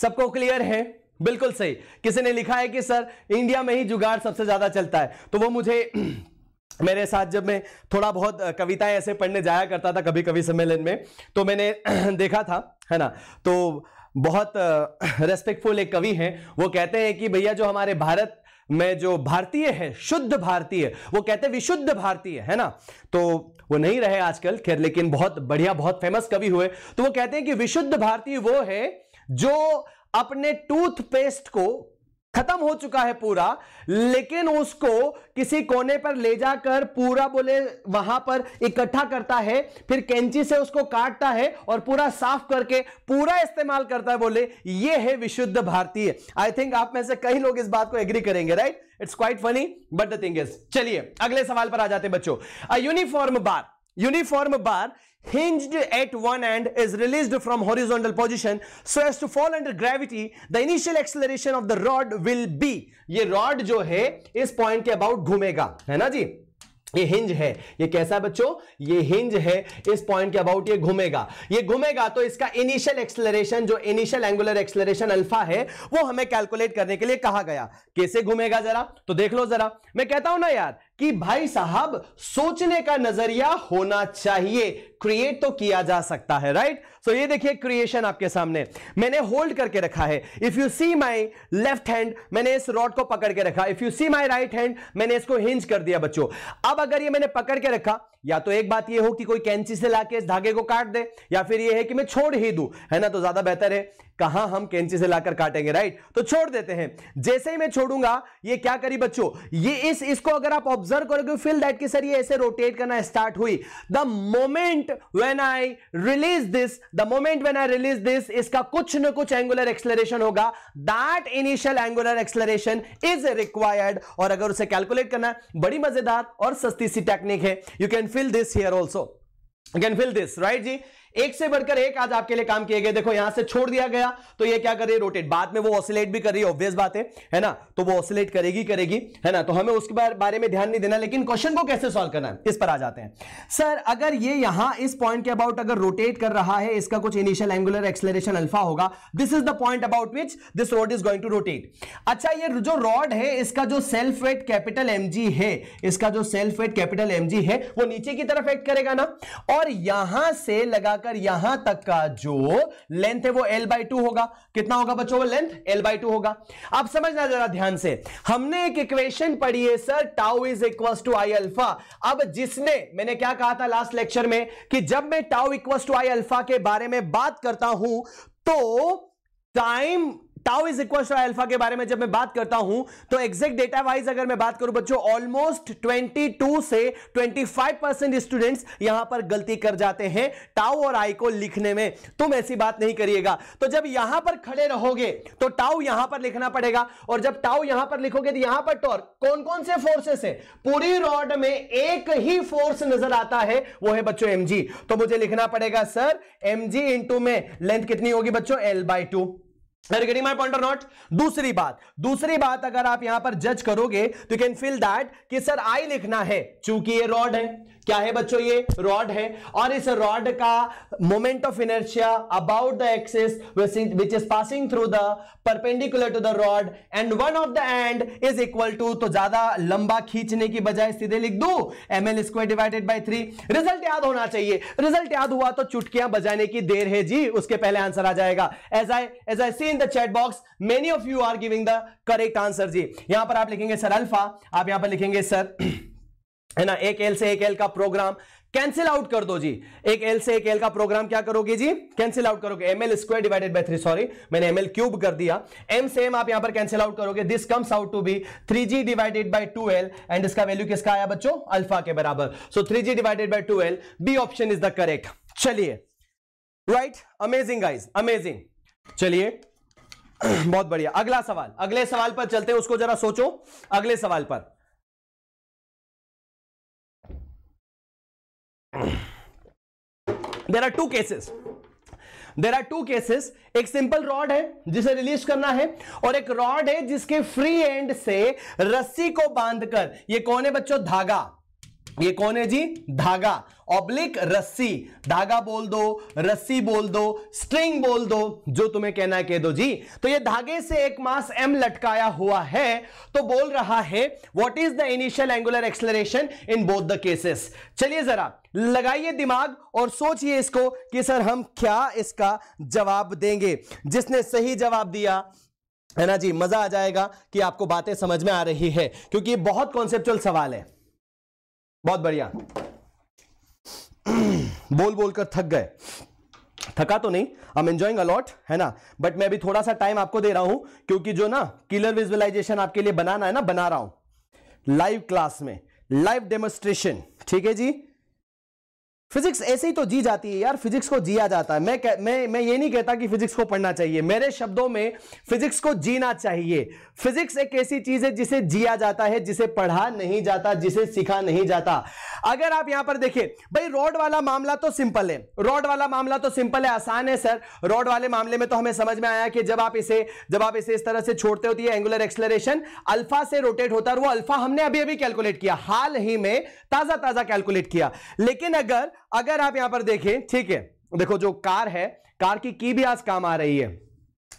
सबको क्लियर है बिल्कुल सही किसी ने लिखा है कि सर इंडिया में ही जुगाड़ सबसे ज्यादा चलता है तो वो मुझे मेरे साथ जब मैं थोड़ा बहुत कविताएं ऐसे पढ़ने जाया करता था कभी कभी सम्मेलन में तो मैंने देखा था है ना तो बहुत रेस्पेक्टफुल एक कवि हैं वो कहते हैं कि भैया जो हमारे भारत में जो भारतीय है शुद्ध भारतीय वो कहते हैं विशुद्ध भारतीय है ना तो वो नहीं रहे आजकल खैर लेकिन बहुत बढ़िया बहुत फेमस कवि हुए तो वो कहते हैं कि विशुद्ध भारतीय वो है जो अपने टूथपेस्ट को खत्म हो चुका है पूरा लेकिन उसको किसी कोने पर ले जाकर पूरा बोले वहां पर इकट्ठा करता है फिर कैंची से उसको काटता है और पूरा साफ करके पूरा इस्तेमाल करता है बोले ये है विशुद्ध भारतीय आई थिंक आप में से कई लोग इस बात को एग्री करेंगे right it's quite funny but the thing is चलिए अगले सवाल पर आ जाते बच्चों uniform bar uniform bar hinged at one end is released from horizontal position so as to fall under gravity the initial acceleration of the rod will be ye rod jo hai is point ke about ghumega hai na ji ये hinge है ये कैसा है बच्चों ये hinge है इस point के अबाउट ये घूमेगा ये घूमेगा तो इसका इनिशियल एक्सलरेशन जो इनिशियल एंगुलर एक्सलरेशन अल्फा है वो हमें कैलकुलेट करने के लिए कहा गया कैसे घूमेगा जरा तो देख लो जरा मैं कहता हूं ना यार कि भाई साहब सोचने का नजरिया होना चाहिए क्रिएट तो किया जा सकता है राइट सो so ये देखिए क्रिएशन आपके सामने मैंने होल्ड करके रखा है if you see my left hand मैंने इस रॉड को पकड़ के रखा if you see my right hand मैंने इसको हिंज कर दिया बच्चों अब अगर ये मैंने पकड़ के रखा या तो एक बात ये हो कि कोई कैंची से लाके इस धागे को काट दे या फिर ये है कि मैं छोड़ ही दू है ना तो ज्यादा बेहतर है कहां हम कैंची से लाकर काटेंगे राइट तो छोड़ देते हैं जैसे ही मैं छोड़ूंगा ये क्या करी बच्चों ये इस इसको अगर आप ऑब्जर्व करोगे फील दैट कि सर ये ऐसे रोटेट करना स्टार्ट हुई the moment when I release this the moment when I release this इसका कुछ ना कुछ एंगुलर एक्सलरेशन होगा that initial angular acceleration is required और अगर उसे कैलकुलेट करना बड़ी मजेदार और सस्ती सी टेक्निक है you can fill this here also you can fill this right ji एक से बढ़कर एक आज आपके लिए काम किए गए देखो यहां से छोड़ दिया गया तो ये क्या कर रही है रोटेट बाद में वो ऑसिलेट भी कर रही है ऑब्वियस बात है है ना तो वो ऑसिलेट करेगी करेगी है ना तो हमें उसके बारे में ध्यान नहीं देना लेकिन क्वेश्चन को कैसे सॉल्व करना है इस पर आ जाते हैं सर अगर ये यहां इस पॉइंट के अबाउट अगर रोटेट कर रहा है इसका कुछ इनिशियल एंगुलर एक्सलेशन अल्फा होगा this is the point about which this rod is going to rotate अच्छा ये जो रॉड है इसका जो सेल्फ वेट कैपिटल एम है इसका जो सेल्फ वेट कैपिटल एम है वो नीचे की तरफ एक्ट करेगा ना और यहां से लगा जाकर यहां तक का जो लेंथ है वो एल बाई टू होगा कितना होगा बच्चों वो लेंथ एल बाई टू होगा अब समझना जरा ध्यान से हमने एक इक्वेशन पढ़ी है sir tau is equal to I alpha अब जिसने मैंने क्या कहा था लास्ट लेक्चर में कि जब मैं tau equal to I alpha के बारे में बात करता हूं तो time tau is equal to alpha के बारे में जब मैं बात करता हूं तो एग्जैक्ट डेटा वाइज अगर मैं बात करूं बच्चों ऑलमोस्ट 22 से 25 परसेंट स्टूडेंट्स यहां पर गलती कर जाते हैं टाउ और आई को लिखने में तुम ऐसी बात नहीं करिएगा तो जब यहां पर खड़े रहोगे तो टाउ यहां पर लिखना पड़ेगा और जब टाउ यहां पर लिखोगे तो यहां पर टॉर्क कौन कौन से फोर्सेस है पूरी रॉड में एक ही फोर्स नजर आता है वो है बच्चों एम तो मुझे लिखना पड़ेगा सर एम इंटू में लेंथ कितनी होगी बच्चों L by two getting my point और नॉट दूसरी बात दूसरी बात अगर आप यहां पर जज करोगे तो यू कैन फील दैट कि सर आई लिखना है चूंकि ये रॉड है क्या है बच्चों ये रॉड है और इस रॉड का moment of inertia about the axis which is passing through the perpendicular to the rod and one of the end is equal to तो ज्यादा लंबा खींचने की बजाय सीधे लिख दू M L square divided by three result याद होना चाहिए रिजल्ट याद हुआ तो चुटकियां बजाने की देर है जी उसके पहले आंसर आ जाएगा as I as I see in the chat box many of you are giving the correct answer जी यहां पर आप लिखेंगे सर अल्फा आप यहां पर लिखेंगे सर है ना एक एल से एक एल का प्रोग्राम कैंसिल आउट कर दो जी एक एल से एक एल का प्रोग्राम क्या करोगे जी कैंसिल आउट करोगे M L square divided by three sorry मैंने एम एल क्यूब कर दिया एम एम आप यहां पर कैंसिल आउट करोगे this comes out to be three G divided by two L and इसका वैल्यू किसका आया बच्चों अल्फा के बराबर so three G divided by two L B option is the correct चलिए राइट अमेजिंग गाइज अमेजिंग चलिए बहुत बढ़िया अगला सवाल अगले सवाल पर चलते हैं उसको जरा सोचो अगले सवाल पर there are two cases there are two cases एक सिंपल रॉड है जिसे रिलीज करना है और एक रॉड है जिसके फ्री एंड से रस्सी को बांधकर ये कौन है बच्चों धागा ये कौन है जी धागा ऑब्लिक रस्सी धागा बोल दो रस्सी बोल दो स्ट्रिंग बोल दो जो तुम्हें कहना है कह दो जी तो ये धागे से एक मास एम लटकाया हुआ है तो बोल रहा है what is the initial angular acceleration in both the cases चलिए जरा लगाइए दिमाग और सोचिए इसको कि सर हम क्या इसका जवाब देंगे जिसने सही जवाब दिया है ना जी मजा आ जाएगा कि आपको बातें समझ में आ रही है क्योंकि बहुत कॉन्सेप्चुअल सवाल है बहुत बढ़िया बोल बोल कर थक गए थका तो नहीं आई एम एंजॉइंग अलॉट है ना बट मैं अभी थोड़ा सा टाइम आपको दे रहा हूं क्योंकि जो ना किलर विजुअलाइजेशन आपके लिए बनाना है ना बना रहा हूं लाइव क्लास में लाइव डेमोस्ट्रेशन ठीक है जी फिजिक्स ऐसे ही तो जी जाती है यार फिजिक्स को जिया जाता है मैं कह, मैं मैं ये नहीं कहता कि फिजिक्स को पढ़ना चाहिए मेरे शब्दों में फिजिक्स को जीना चाहिए फिजिक्स एक ऐसी चीज है जिसे जिया जाता है जिसे पढ़ा नहीं जाता जिसे सीखा नहीं जाता अगर आप यहां पर देखिए भाई रोड वाला मामला तो सिंपल है रोड वाला मामला तो सिंपल है आसान है सर रोड वाले मामले में तो हमें समझ में आया कि जब आप इसे जब आप इसे इस तरह से छोड़ते होती है एंगुलर एक्सलरेशन अल्फा से रोटेट होता है वो अल्फा हमने अभी अभी कैलकुलेट किया हाल ही में ताजा ताजा कैलकुलेट किया लेकिन अगर अगर आप यहां पर देखें ठीक है देखो जो कार है कार की की भी आज काम आ रही है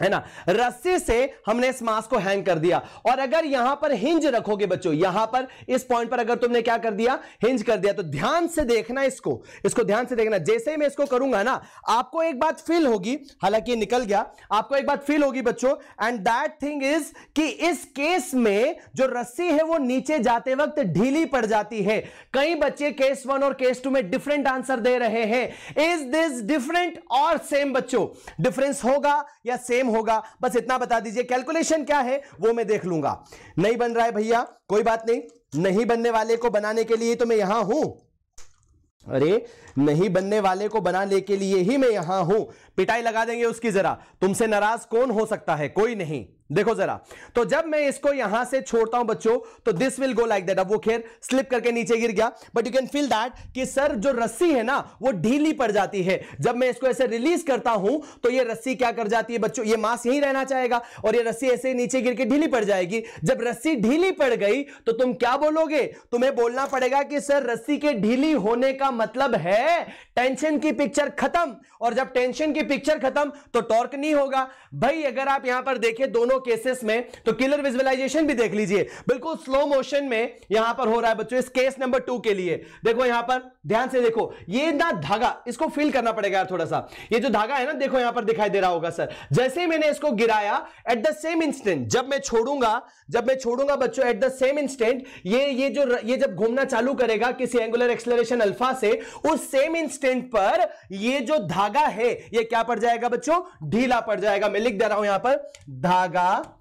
है ना रस्सी से हमने इस मास को हैंग कर दिया और अगर यहां पर हिंज रखोगे बच्चों यहां पर इस पॉइंट पर अगर तुमने क्या कर दिया हिंज कर दिया तो ध्यान से देखना इसको इसको ध्यान से देखना जैसे ही मैं इसको करूंगा ना आपको एक बात फील होगी हालांकि निकल गया आपको एक बात फील होगी बच्चों एंड दैट थिंग इज कि इस केस में जो रस्सी है वो नीचे जाते वक्त ढीली पड़ जाती है कई बच्चे केस वन और केस टू में डिफरेंट आंसर दे रहे हैं इज दिस डिफरेंट और सेम बच्चों डिफरेंस होगा या सेम सेम होगा बस इतना बता दीजिए कैलकुलेशन क्या है वो मैं देख लूंगा नहीं बन रहा है भैया कोई बात नहीं नहीं बनने वाले को बनाने के लिए तो मैं यहां हूं अरे नहीं बनने वाले को बनाने के लिए ही मैं यहां हूं पिटाई लगा देंगे उसकी जरा तुमसे नाराज कौन हो सकता है कोई नहीं देखो जरा तो जब मैं इसको यहां से छोड़ता हूं बच्चों तो this will go like that अब वो खेर स्लिप करके नीचे गिर गया but you can feel that कि सर जो रस्सी है ना वो ढीली पड़ जाती है जब मैं इसको ऐसे रिलीज करता हूं तो ये रस्सी क्या कर जाती है बच्चों ये मास यहीं रहना चाहेगा और ये रस्सी ऐसे नीचे गिर के ढीली पड़ जाएगी जब रस्सी ढीली पड़ गई तो तुम क्या बोलोगे तुम्हें बोलना पड़ेगा कि सर रस्सी के ढीली होने का मतलब है टेंशन की पिक्चर खत्म और जब टेंशन की पिक्चर खत्म तो टॉर्क नहीं होगा भाई अगर आप यहां पर देखें दोनों केसेस में तो किलर विजुअलाइजेशन भी देख लीजिए बिल्कुल स्लो मोशन में यहां पर हो रहा है बच्चों इस केस नंबर टू के लिए देखो यहां पर ध्यान से देखो ये ना धागा इसको फील करना पड़ेगा यार थोड़ा सा ये जो धागा है ना देखो यहां पर दिखाई दे रहा होगा सर जैसे ही मैंने इसको गिराया एट द सेम इंस्टेंट जब मैं छोड़ूंगा जब मैं छोड़ूंगा बच्चों एट द सेम इंस्टेंट ये ये जो ये जब घूमना चालू करेगा किसी एंगुलर एक्सलरेशन अल्फा से उस सेम इंस्टेंट पर ये जो धागा है ये क्या पड़ जाएगा बच्चों ढीला पड़ जाएगा मैं लिख दे रहा हूं यहां पर धागा धागा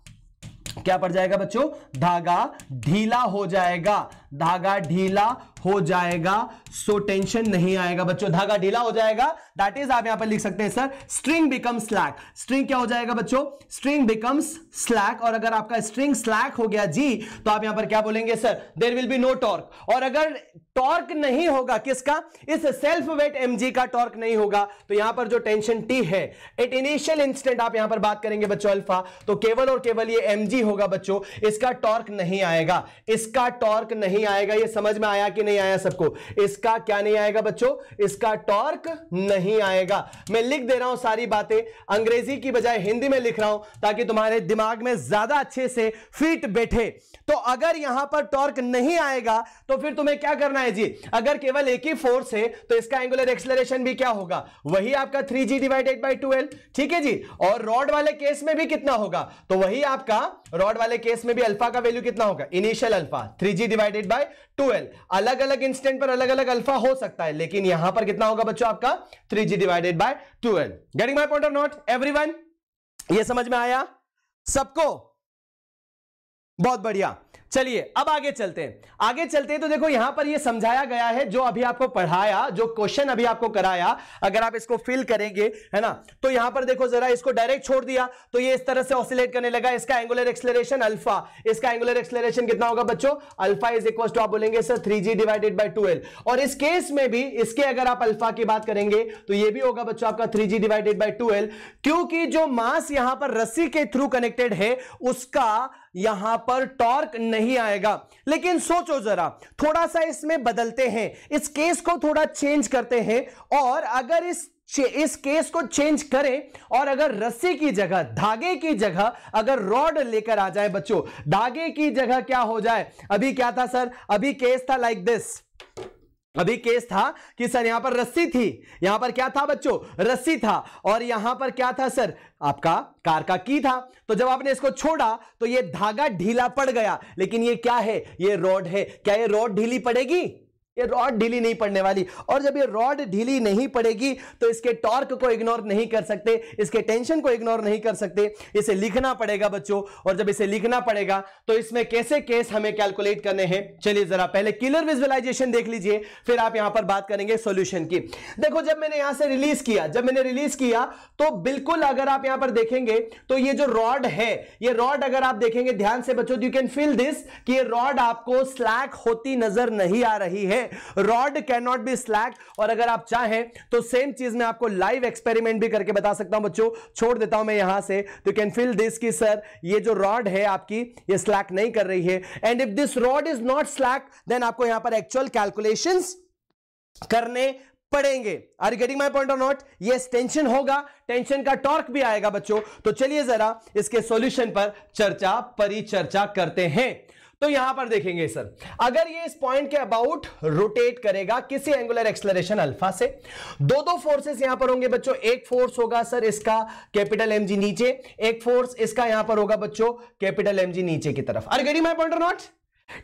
क्या पड़ जाएगा बच्चों धागा ढीला हो जाएगा धागा ढीला हो जाएगा सो टेंशन नहीं आएगा बच्चों धागा ढीला हो जाएगा दैट इज आप यहां पर लिख सकते हैं sir string become slack string क्या हो जाएगा बच्चों स्ट्रिंग बिकम्स स्लैक और अगर आपका स्ट्रिंग स्लैक हो गया जी तो आप यहां पर क्या बोलेंगे sir there will be no torque और अगर टॉर्क नहीं होगा किसका इस सेल्फ वेट mg का टॉर्क नहीं होगा तो यहां पर जो टेंशन टी है एट इनिशियल इंस्टेंट आप यहां पर बात करेंगे बच्चों अल्फा तो केवल और केवल ये mg होगा बच्चों इसका टॉर्क नहीं आएगा इसका टॉर्क नहीं आएगा ये समझ में आया कि नहीं आया सबको इसका क्या नहीं आएगा बच्चों इसका टॉर्क नहीं आएगा मैं लिख दे रहा हूं सारी बातें अंग्रेजी की बजाय हिंदी में लिख रहा हूं ताकि तुम्हारे दिमाग में ज्यादा अच्छे से फिट बैठे तो अगर यहां पर टॉर्क नहीं आएगा तो फिर तुम्हें क्या करना है है जी अगर केवल एक ही फोर्स है तो इसका एंगुलर एक्सलरेशन भी क्या होगा वही आपका three G divided by twelve ठीक है जी और रॉड वाले केस में भी कितना होगा तो वही आपका रॉड वाले केस में भी अल्फा का वैल्यू कितना होगा initial alpha three G divided by twelve अलग अलग इंस्टेंट पर अलग अलग अल्फा हो सकता है लेकिन यहां पर कितना होगा बच्चों आपका three G divided by twelve getting my point of not every ये समझ में आया सबको बहुत बढ़िया चलिए अब आगे चलते हैं आगे चलते हैं तो देखो यहां पर ये समझाया गया है जो अभी आपको पढ़ाया जो क्वेश्चन अभी आपको कराया अगर आप इसको फिल करेंगे है ना तो यहां पर देखो जरा इसको डायरेक्ट छोड़ दिया तो ये इस तरह से ऑसिलेट करने लगा इसका एंगुलर एक्सलेशन अल्फा इसका एंगुलर एक्सलेशन कितना होगा बच्चों अल्फा इज इक्वल टू आप बोलेंगे sir three G divided by twelve और इस केस में भी इसके अगर आप अल्फा की बात करेंगे तो ये भी होगा बच्चों आपका three G divided by twelve क्योंकि जो मास यहां पर रस्सी के थ्रू कनेक्टेड है उसका यहां पर टॉर्क नहीं आएगा लेकिन सोचो जरा थोड़ा सा इसमें बदलते हैं इस केस को थोड़ा चेंज करते हैं और अगर इस इस केस को चेंज करें और अगर रस्सी की जगह धागे की जगह अगर रॉड लेकर आ जाए बच्चों धागे की जगह क्या हो जाए अभी क्या था सर अभी केस था लाइक like दिस अभी केस था कि सर यहां पर रस्सी थी यहां पर क्या था बच्चों रस्सी था और यहां पर क्या था सर आपका कार का की था तो जब आपने इसको छोड़ा तो ये धागा ढीला पड़ गया लेकिन ये क्या है ये रॉड है क्या ये रॉड ढीली पड़ेगी ये रॉड ढीली नहीं पड़ने वाली और जब ये रॉड ढीली नहीं पड़ेगी तो इसके टॉर्क को इग्नोर नहीं कर सकते इसके टेंशन को इग्नोर नहीं कर सकते इसे लिखना पड़ेगा बच्चों और जब इसे लिखना पड़ेगा तो इसमें कैसे केस हमें कैलकुलेट करने हैं चलिए जरा पहले किलर विजुअलाइजेशन देख लीजिए फिर आप यहां पर बात करेंगे सोल्यूशन की देखो जब मैंने यहां से रिलीज किया जब मैंने रिलीज किया तो बिल्कुल अगर आप यहां पर देखेंगे तो ये जो रॉड है ये रॉड अगर आप देखेंगे ध्यान से बच्चों यू कैन फील दिस कि ये रॉड आपको स्लैक होती नजर नहीं आ रही है rod can not be slack और अगर आप चाहें तो सेम चीज में आपको लाइव एक्सपेरिमेंट भी करके बता सकता हूं बच्चों छोड़ देता हूं मैं यहां से तो कैन फील दिस की सर ये जो रॉड है आपकी ये स्लैक नहीं कर रही है and if this rod is not slack then आपको यहां पर एक्चुअल कैलकुलेशन करने पढ़ेंगे are you getting my point of not ये टेंशन होगा टेंशन का टॉर्क भी आएगा बच्चों तो चलिए जरा इसके सॉल्यूशन पर चर्चा परिचर्चा करते हैं तो यहां पर देखेंगे सर अगर ये इस पॉइंट के अबाउट रोटेट करेगा किसी एंगुलर एक्सलरेशन अल्फा से दो दो फोर्सेस यहां पर होंगे बच्चों एक फोर्स होगा सर इसका कैपिटल एम नीचे एक फोर्स इसका यहां पर होगा बच्चों कैपिटल एम नीचे की तरफ अरे getting my point not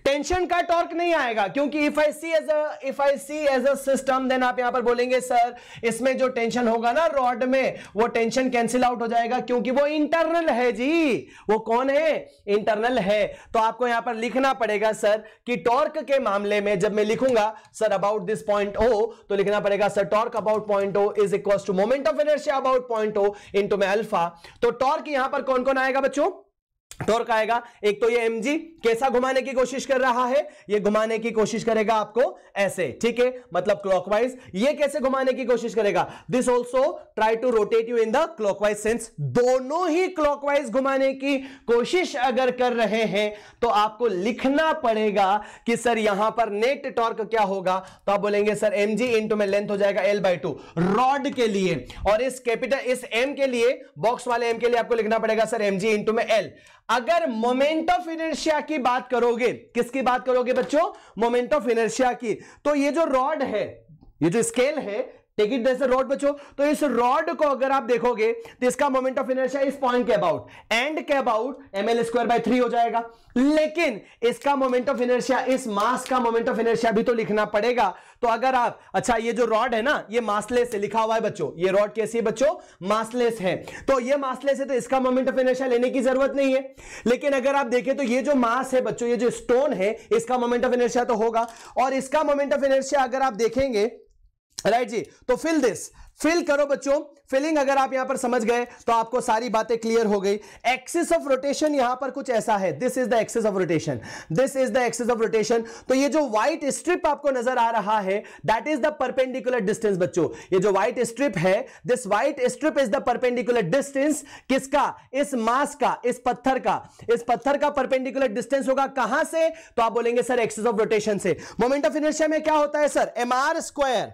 tension का टॉर्क नहीं आएगा क्योंकि if I see as if I see as a system then आप यहां पर बोलेंगे सर इसमें जो टेंशन होगा ना रॉड में वो टेंशन कैंसिल आउट हो जाएगा क्योंकि वो इंटरनल है जी वो कौन है इंटरनल है तो आपको यहां पर लिखना पड़ेगा सर कि टॉर्क के मामले में जब मैं लिखूंगा sir about this point O तो लिखना पड़ेगा sir torque about point O is equal to moment of energy about point O to my alpha तो टॉर्क यहां पर कौन कौन आएगा बच्चों टॉर्क तो आएगा एक तो ये एम जी कैसा घुमाने की कोशिश कर रहा है ये घुमाने की कोशिश करेगा आपको ऐसे ठीक है मतलब क्लॉकवाइज ये कैसे घुमाने की कोशिश करेगा this also try to rotate you in the clockwise sense दोनों ही क्लॉकवाइज घुमाने की कोशिश अगर कर रहे हैं तो आपको लिखना पड़ेगा कि सर यहां पर नेट टॉर्क क्या होगा तो आप बोलेंगे सर एम जी इंटू में लेंथ हो जाएगा एल बाई टू रॉड के लिए और इस कैपिटल इस एम के लिए बॉक्स वाले एम के लिए आपको लिखना पड़ेगा सर एम जी इंटू में एल अगर मोमेंट ऑफ इनर्शिया की बात करोगे किसकी बात करोगे बच्चों मोमेंट ऑफ इनर्शिया की तो ये जो रॉड है ये जो स्केल है टेक इट जैसे रॉड बच्चो तो इस रॉड को अगर आप देखोगे तो इसका मोमेंट ऑफ इनर्शिया इस पॉइंट के अबाउट एंड के about M L square by three हो जाएगा लेकिन इसका मोमेंट ऑफ इनर्शिया इस मास का मोमेंट ऑफ इनर्शिया भी तो लिखना पड़ेगा तो अगर आप अच्छा ये जो रॉड है ना ये मासलेस है लिखा हुआ है बच्चों ये रॉड कैसी है बच्चों मासलेस है तो ये मासलेस है तो इसका मोमेंट ऑफ इनर्शिया लेने की जरूरत नहीं है लेकिन अगर आप देखें तो ये जो मास है बच्चों ये जो स्टोन है इसका मोमेंट ऑफ इनर्शिया तो होगा और इसका मोमेंट ऑफ इनर्शिया अगर आप देखेंगे राइट जी तो फिल दिस फिल करो बच्चों फिलिंग अगर आप यहां पर समझ गए तो आपको सारी बातें क्लियर हो गई एक्सिस ऑफ रोटेशन यहां पर कुछ ऐसा है this is the axis of rotation this is the axis of rotation तो ये जो व्हाइट स्ट्रिप आपको नजर आ रहा है that is the perpendicular distance बच्चों ये जो व्हाइट स्ट्रिप है this white strip is the perpendicular distance किसका इस मास का इस पत्थर का इस पत्थर का परपेंडिकुलर डिस्टेंस होगा कहां से तो आप बोलेंगे सर एक्सिस ऑफ रोटेशन से मोमेंट ऑफ इनर्शिया में क्या होता है sir M R square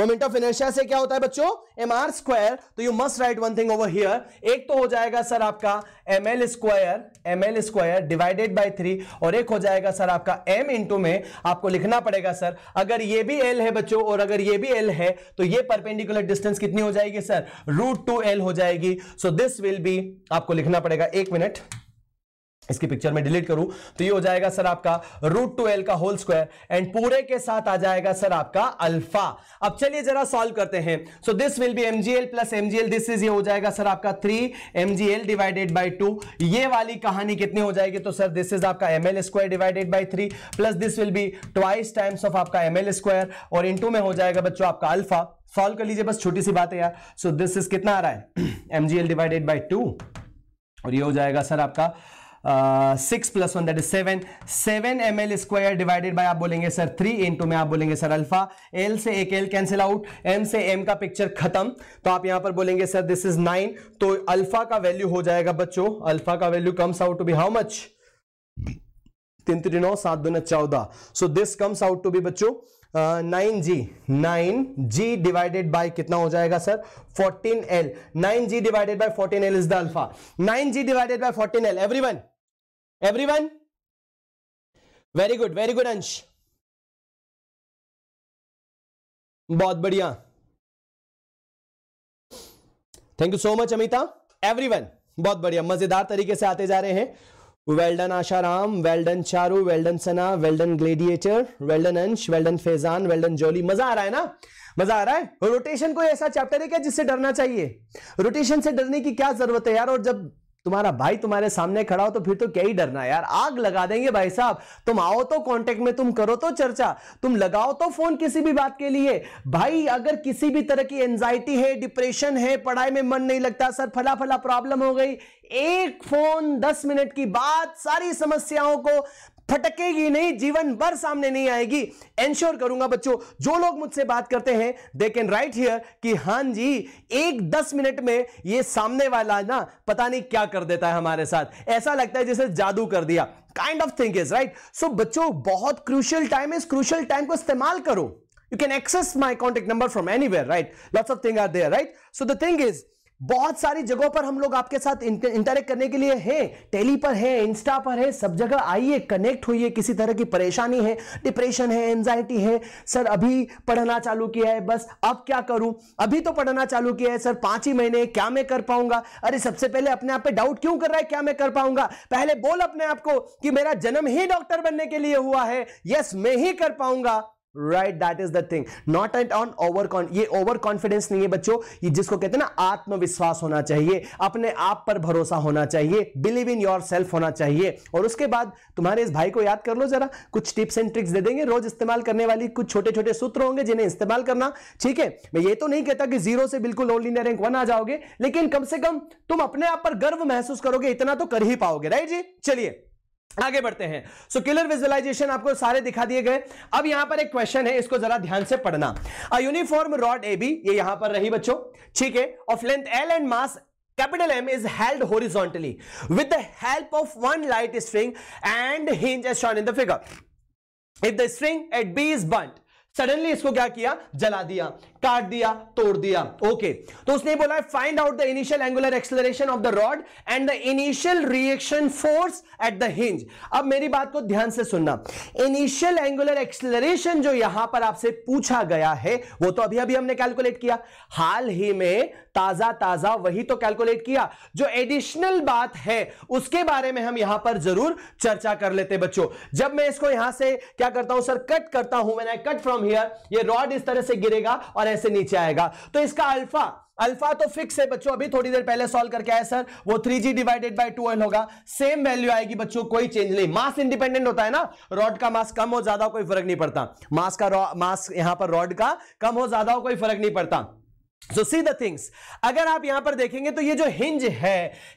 moment of inertia से क्या होता है बच्चों एम आर स्क्वायर तो you must write one thing over here एक तो हो जाएगा सर आपका M L square M L square divided by three और एक हो जाएगा सर आपका एम इंटू में आपको लिखना पड़ेगा सर अगर ये भी एल है बच्चों और अगर ये भी एल है तो ये परपेंडिकुलर डिस्टेंस कितनी हो जाएगी सर रूट टू एल हो जाएगी सो दिस विल भी आपको लिखना पड़ेगा एक मिनट इसकी पिक्चर में डिलीट करूं तो ये हो जाएगा सर आपका रूट टू एल का होल स्क्वायर एंड पूरे के साथ आ जाएगा सर आपका अल्फा अब चलिए जरा सॉल्व करते हैं so this will be MGL plus MGL this is ये हो जाएगा सर आपका three MGL divided by two ये वाली कहानी कितनी हो जाएगी तो सर दिस इज आपका M L square divided by three plus this will be twice times of आपका एम एल स्क्वायर और इंटू में हो जाएगा बच्चों आपका अल्फा सॉल्व कर लीजिए बस छोटी सी बात है यार सो दिस इज कितना आ रहा है एमजीएल डिवाइडेड बाई टू और ये हो जाएगा सर आपका six plus one that is seven seven M L square divided by आप बोलेंगे सर थ्री इंटू में आप बोलेंगे सर अल्फा एल से एक एल कैंसिल आउट एम से एम का पिक्चर खत्म तो आप यहां पर बोलेंगे सर दिस इज नाइन तो अल्फा का वैल्यू हो जाएगा बच्चों अल्फा का value comes out to be how much तीन तीन नौ सात दो चौदह so this comes out to be बच्चों nine G nine G divided by कितना हो जाएगा sir fourteen L nine G divided by fourteen L is the alpha nine G divided by fourteen L every one one very good very good Ansh बहुत बढ़िया thank you so much Amita everyone बहुत बढ़िया मजेदार तरीके से आते जा रहे हैं well done Asharam well done Charu well done Sana well done gladiator well done Ansh well done Faizan well done Jolly मजा आ रहा है ना मजा आ रहा है रोटेशन कोई ऐसा चैप्टर है क्या जिससे डरना चाहिए रोटेशन से डरने की क्या जरूरत है यार और जब तुम्हारा भाई तुम्हारे सामने खड़ा हो तो फिर तो क्या ही डरना यार आग लगा देंगे भाई साहब तुम आओ तो कांटेक्ट में तुम करो तो चर्चा तुम लगाओ तो फोन किसी भी बात के लिए भाई अगर किसी भी तरह की एंजाइटी है डिप्रेशन है पढ़ाई में मन नहीं लगता सर फला फला प्रॉब्लम हो गई एक फोन दस मिनट की बात सारी समस्याओं को फटकेगी नहीं जीवन भर सामने नहीं आएगी एंश्योर करूंगा बच्चों जो लोग मुझसे बात करते हैं दे कैन राइट हियर कि हां जी एक दस मिनट में ये सामने वाला ना पता नहीं क्या कर देता है हमारे साथ ऐसा लगता है जैसे जादू कर दिया kind of thing is right so बच्चों बहुत क्रूशियल टाइम इस क्रूशियल टाइम को इस्तेमाल करो you can access my contact number from anywhere right lots of things are there right so the thing is बहुत सारी जगहों पर हम लोग आपके साथ इंटरेक्ट करने के लिए हैं टेली पर है इंस्टा पर है सब जगह आइए कनेक्ट होइए किसी तरह की परेशानी है डिप्रेशन है एंजाइटी है सर अभी पढ़ना चालू किया है बस अब क्या करूं अभी तो पढ़ना चालू किया है सर पांच ही महीने क्या मैं कर पाऊंगा अरे सबसे पहले अपने आप पे डाउट क्यों कर रहा है क्या मैं कर पाऊंगा पहले बोल अपने आप को कि मेरा जन्म ही डॉक्टर बनने के लिए हुआ है यस मैं ही कर पाऊंगा right that is the thing not at on over ये ओवर कॉन्फिडेंस नहीं है बच्चों ये जिसको कहते हैं ना आत्मविश्वास होना चाहिए अपने आप पर भरोसा होना चाहिए बिलीव इन योर सेल्फ होना चाहिए और उसके बाद तुम्हारे इस भाई को याद कर लो जरा कुछ टिप्स एंड ट्रिक्स दे देंगे रोज इस्तेमाल करने वाली कुछ छोटे छोटे सूत्र होंगे जिन्हें इस्तेमाल करना ठीक है मैं ये तो नहीं कहता कि जीरो से बिल्कुल ओनली रैंक वन आ जाओगे लेकिन कम से कम तुम अपने आप पर गर्व महसूस करोगे इतना तो कर ही पाओगे राइट जी चलिए आगे बढ़ते हैं सो किलर विजुअलाइजेशन आपको सारे दिखा दिए गए अब यहां पर एक क्वेश्चन है इसको जरा ध्यान से पढ़ना a uniform rod A B ये यहां पर रही बच्चों ठीक है of length L and mass capital M is held horizontally with the help of one light string and hinge as shown in the figure if the string at B is burnt suddenly इसको क्या किया जला दिया काट दिया तोड़ दिया okay तो उसने बोला find out the initial angular acceleration of the rod and the initial reaction force at the hinge अब मेरी बात को ध्यान से सुनना इनिशियल एंगुलर एक्सलरेशन जो यहां पर आपसे पूछा गया है वो तो अभी अभी हमने कैलकुलेट किया हाल ही में ताजा ताजा वही तो कैलकुलेट किया जो एडिशनल बात है उसके बारे में हम यहां पर जरूर चर्चा कर लेते बच्चों जब मैं इसको यहां से क्या करता हूं सर कट करता हूं मैंने कट फ्रॉम हियर ये रॉड इस तरह से गिरेगा और ऐसे नीचे आएगा तो इसका अल्फा अल्फा तो फिक्स है बच्चों अभी थोड़ी देर पहले सॉल्व करके आया सर वो three G divided by two होगा सेम वैल्यू आएगी बच्चों कोई चेंज नहीं मास इंडिपेंडेंट होता है ना रॉड का मास कम हो ज्यादा कोई फर्क नहीं पड़ता मास का मास यहां पर रॉड का कम हो ज्यादा हो कोई फर्क नहीं पड़ता सो सी द थिंग्स अगर आप यहां पर देखेंगे तो ये जो हिंज है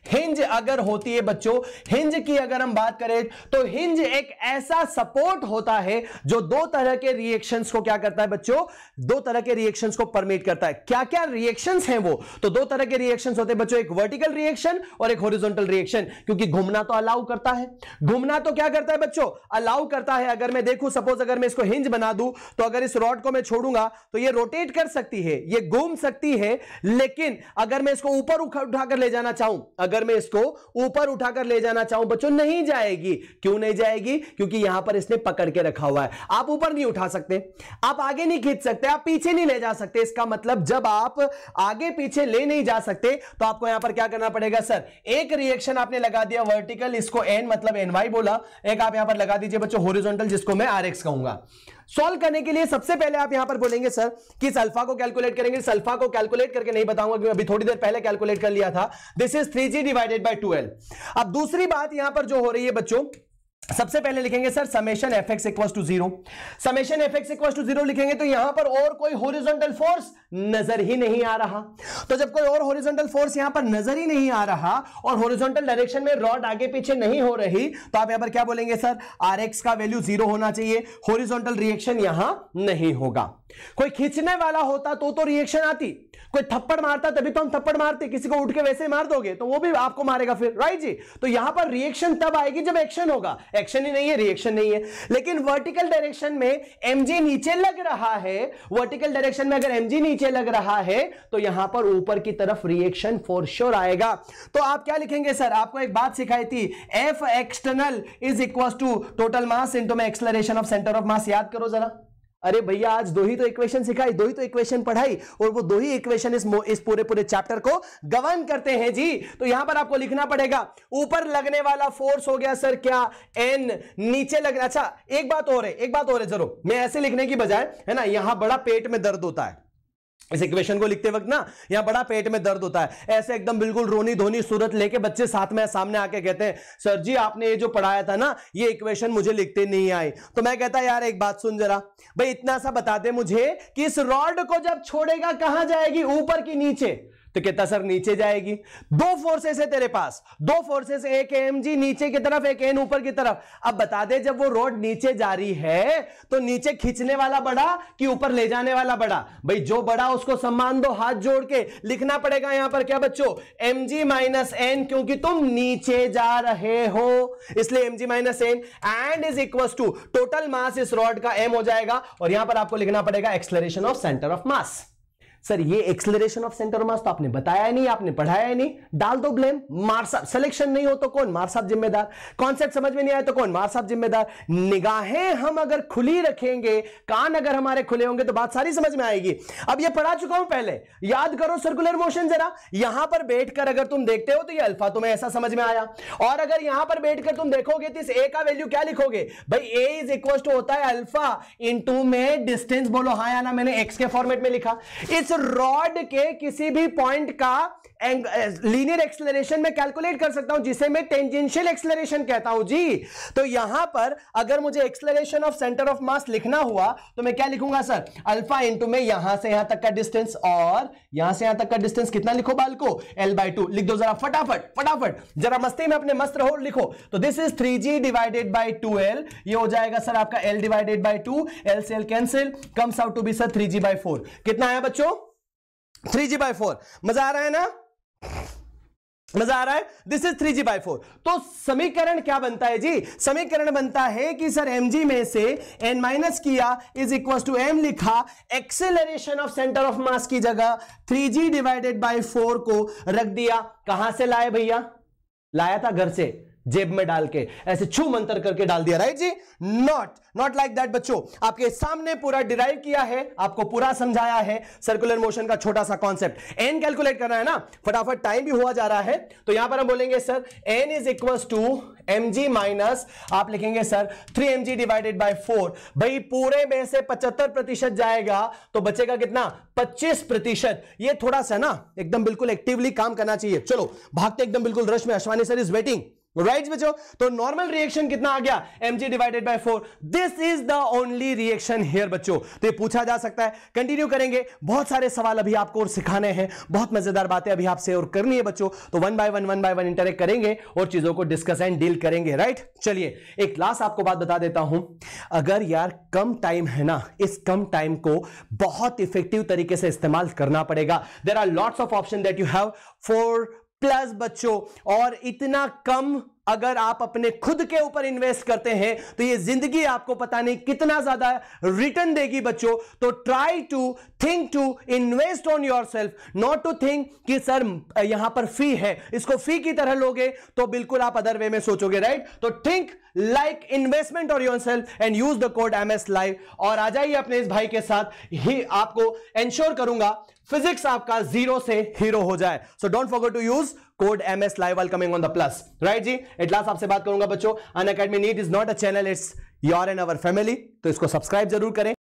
हिंज अगर होती है बच्चों हिंज की अगर हम बात करें तो हिंज एक ऐसा सपोर्ट होता है जो दो तरह के रिएक्शंस को क्या करता है बच्चों दो तरह के रिएक्शंस को परमिट करता है क्या क्या रिएक्शंस हैं वो तो दो तरह के रिएक्शंस होते हैं बच्चों एक वर्टिकल रिएक्शन और एक होरिजोनटल रिएक्शन क्योंकि घूमना तो अलाउ करता है घूमना तो क्या करता है बच्चों अलाउ करता है अगर मैं देखू सपोज अगर मैं इसको हिंज बना दू तो अगर इस रॉड को मैं छोड़ूंगा तो यह रोटेट कर सकती है ये घूम सकती सकती है लेकिन अगर मैं इसको ऊपर उठाकर ले जाना चाहूं अगर मैं इसको ऊपर उठाकर ले जाना चाहूं बच्चों नहीं जाएगी क्यों नहीं जाएगी क्योंकि यहां पर इसने पकड़ के रखा हुआ है आप ऊपर नहीं उठा सकते आप आगे नहीं खींच सकते आप पीछे नहीं ले जा सकते इसका मतलब जब आप आगे पीछे ले नहीं जा सकते तो आपको यहां पर क्या करना पड़ेगा सर एक रिएक्शन आपने लगा दिया वर्टिकल इसको एन मतलब एनवाई बोला एक आप यहां पर लगा दीजिए बच्चों होरिजोनटल जिसको मैं आर एक्स कहूंगा सॉल्व करने के लिए सबसे पहले आप यहां पर बोलेंगे सर कि इस अल्फा को कैलकुलेट करेंगे इस अल्फा को कैलकुलेट करके नहीं बताऊंगा क्योंकि अभी थोड़ी देर पहले कैलकुलेट कर लिया था this is three G divided by twelve अब दूसरी बात यहां पर जो हो रही है बच्चों सबसे पहले लिखेंगे sir summation F X equal to zero summation F X equal to zero लिखेंगे तो यहां पर और कोई होरिजोनटल फोर्स नजर ही नहीं आ रहा तो जब कोई और होरिजोंटल फोर्स यहां पर नजर ही नहीं आ रहा और होरिजोनटल डायरेक्शन में रॉड आगे पीछे नहीं हो रही तो आप यहां पर क्या बोलेंगे सर आर एक्स का वैल्यू जीरो होना चाहिए होरिजोनटल रिएक्शन यहां नहीं होगा कोई खींचने वाला होता तो तो रिएक्शन आती कोई थप्पड़ मारता तभी तो हम थप्पड़ मारते किसी को उठ के वैसे ही मार दोगे तो वो भी आपको मारेगा फिर राइट जी तो यहां पर रिएक्शन तब आएगी जब एक्शन होगा एक्शन ही नहीं है रिएक्शन नहीं है लेकिन वर्टिकल डायरेक्शन में एमजी नीचे लग रहा है वर्टिकल डायरेक्शन में अगर एमजी नीचे लग रहा है तो यहां पर ऊपर की तरफ रिएक्शन फॉर श्योर आएगा तो आप क्या लिखेंगे सर आपको एक बात सिखाई थी F external is equal to total mass into में acceleration of centre of mass याद करो जरा अरे भैया आज दो ही तो इक्वेशन सिखाई दो ही तो इक्वेशन पढ़ाई और वो दो ही इक्वेशन इस इस पूरे पूरे चैप्टर को गवर्न करते हैं जी तो यहां पर आपको लिखना पड़ेगा ऊपर लगने वाला फोर्स हो गया सर क्या एन नीचे लगना अच्छा एक बात और है एक बात और है जरूर मैं ऐसे लिखने की बजाय है ना यहां बड़ा पेट में दर्द होता है इस इक्वेशन को लिखते वक्त ना यहाँ बड़ा पेट में दर्द होता है ऐसे एकदम बिल्कुल रोनी धोनी सूरत लेके बच्चे साथ में सामने आके कहते हैं सर जी आपने ये जो पढ़ाया था ना ये इक्वेशन मुझे लिखते नहीं आई तो मैं कहता यार एक बात सुन जरा भाई इतना सा बता दे मुझे कि इस रॉड को जब छोड़ेगा कहां जाएगी ऊपर की नीचे तो कहता सर नीचे जाएगी दो फोर्सेस है तेरे पास दो फोर्सेस एक एम जी नीचे की तरफ एक एन ऊपर की तरफ अब बता दे जब वो रोड नीचे जा रही है तो नीचे खींचने वाला बड़ा कि ऊपर ले जाने वाला बड़ा भाई जो बड़ा उसको सम्मान दो हाथ जोड़ के लिखना पड़ेगा यहां पर क्या बच्चों एम जी माइनस एन क्योंकि तुम नीचे जा रहे हो इसलिए M G minus N and is equal to total mass इस रॉड का एम हो जाएगा और यहां पर आपको लिखना पड़ेगा acceleration of centre of mass sir ये एक्सलरेशन ऑफ सेंटर मास तो आपने बताया नहीं आपने पढ़ाया नहीं डाल दो ब्लेम मार साहब सिलेक्शन नहीं हो तो कौन मार साहब जिम्मेदार कॉन्सेप्ट समझ में नहीं आया तो कौन मार साहब जिम्मेदार निगाहें हम अगर खुली रखेंगे कान अगर हमारे खुले होंगे तो बात सारी समझ में आएगी अब ये पढ़ा चुका हूं पहले याद करो सर्कुलर मोशन जरा यहां पर बैठ अगर तुम देखते हो तो ये अल्फा तुम्हें ऐसा समझ में आया और अगर यहां पर बैठ तुम देखोगे तो इस ए का वैल्यू क्या लिखोगे भाई ए इज इक्वल टू होता है अल्फा इन में डिस्टेंस बोलो हाँ या ना मैंने एक्स के फॉर्मेट में लिखा इस रॉड के किसी भी पॉइंट का लीनियर एक्सलरेशन में कैलकुलेट कर सकता हूं जिसे मैं टेंजेंशियल एक्सलरेशन कहता हूं जी तो यहां पर अगर मुझे acceleration of centre of mass लिखना हुआ तो मैं क्या लिखूंगा सर अल्फा इंटू में यहां से यहां तक का डिस्टेंस और यहां से यहां तक का डिस्टेंस कितना लिखो बाल को एल बाई टू लिख दो जरा फटाफट फटाफट जरा मस्ती में अपने मस्त रहो लिखो तो this is three G divided by two L ये हो जाएगा सर आपका L divided by two L से L cancel comes out to be sir three G by four कितना आया बच्चों थ्री जी बाई फोर मजा आ रहा है ना मजा आ रहा है this is three G by four तो समीकरण क्या बनता है जी समीकरण बनता है कि सर एम जी में से एन माइनस किया इज इक्वल टू एम लिखा acceleration of centre of mass की जगह three G divided by four को रख दिया कहां से लाए भैया लाया था घर से जेब में डाल के ऐसे छू मंतर करके डाल दिया राइट जी नॉट नॉट लाइक दैट बच्चों आपके सामने पूरा डिराइव किया है आपको पूरा समझाया है सर्कुलर मोशन का छोटा सा कॉन्सेप्ट एन कैलकुलेट करना है ना फटाफट टाइम भी हुआ जा रहा है तो यहां पर हम बोलेंगे sir N is equal to M G minus आप लिखेंगे sir three M G divided by four भाई पूरे में से पचहत्तर प्रतिशत जाएगा तो बचेगा कितना पच्चीस प्रतिशत ये थोड़ा सा ना एकदम बिल्कुल एक्टिवली काम करना चाहिए चलो भागते एकदम बिल्कुल रश में Ashwani sir is waiting right बच्चों तो नॉर्मल रिएक्शन कितना आ गया M G divided by four this is the only reaction here बच्चों तो ये पूछा जा सकता है कंटिन्यू करेंगे बहुत सारे सवाल अभी आपको और सिखाने हैं बहुत मजेदार बातें अभी आपसे और करनी है बच्चों तो one by one one by one interact करेंगे और चीजों को डिस्कस एंड डील करेंगे राइट चलिए एक लास्ट आपको बात बता देता हूं अगर यार कम टाइम है ना इस कम टाइम को बहुत इफेक्टिव तरीके से इस्तेमाल करना पड़ेगा there are lots of option that you have for Plus बच्चों और इतना कम अगर आप अपने खुद के ऊपर इन्वेस्ट करते हैं तो ये जिंदगी आपको पता नहीं कितना ज्यादा रिटर्न देगी बच्चों तो try to think to invest on yourself not to think कि सर यहां पर फी है इसको फी की तरह लोगे तो बिल्कुल आप अदर वे में सोचोगे राइट तो थिंक लाइक इन्वेस्टमेंट और yourself and use the code M S live और आ जाइए अपने इस भाई के साथ ही आपको एंश्योर करूंगा फिजिक्स आपका जीरो से हीरो हो जाए so don't forget to use code M S live वाल coming on the Plus right जी एट लास्ट आपसे बात करूंगा बच्चों Unacademy NEET is not a channel it's your and our family तो इसको सब्सक्राइब जरूर करें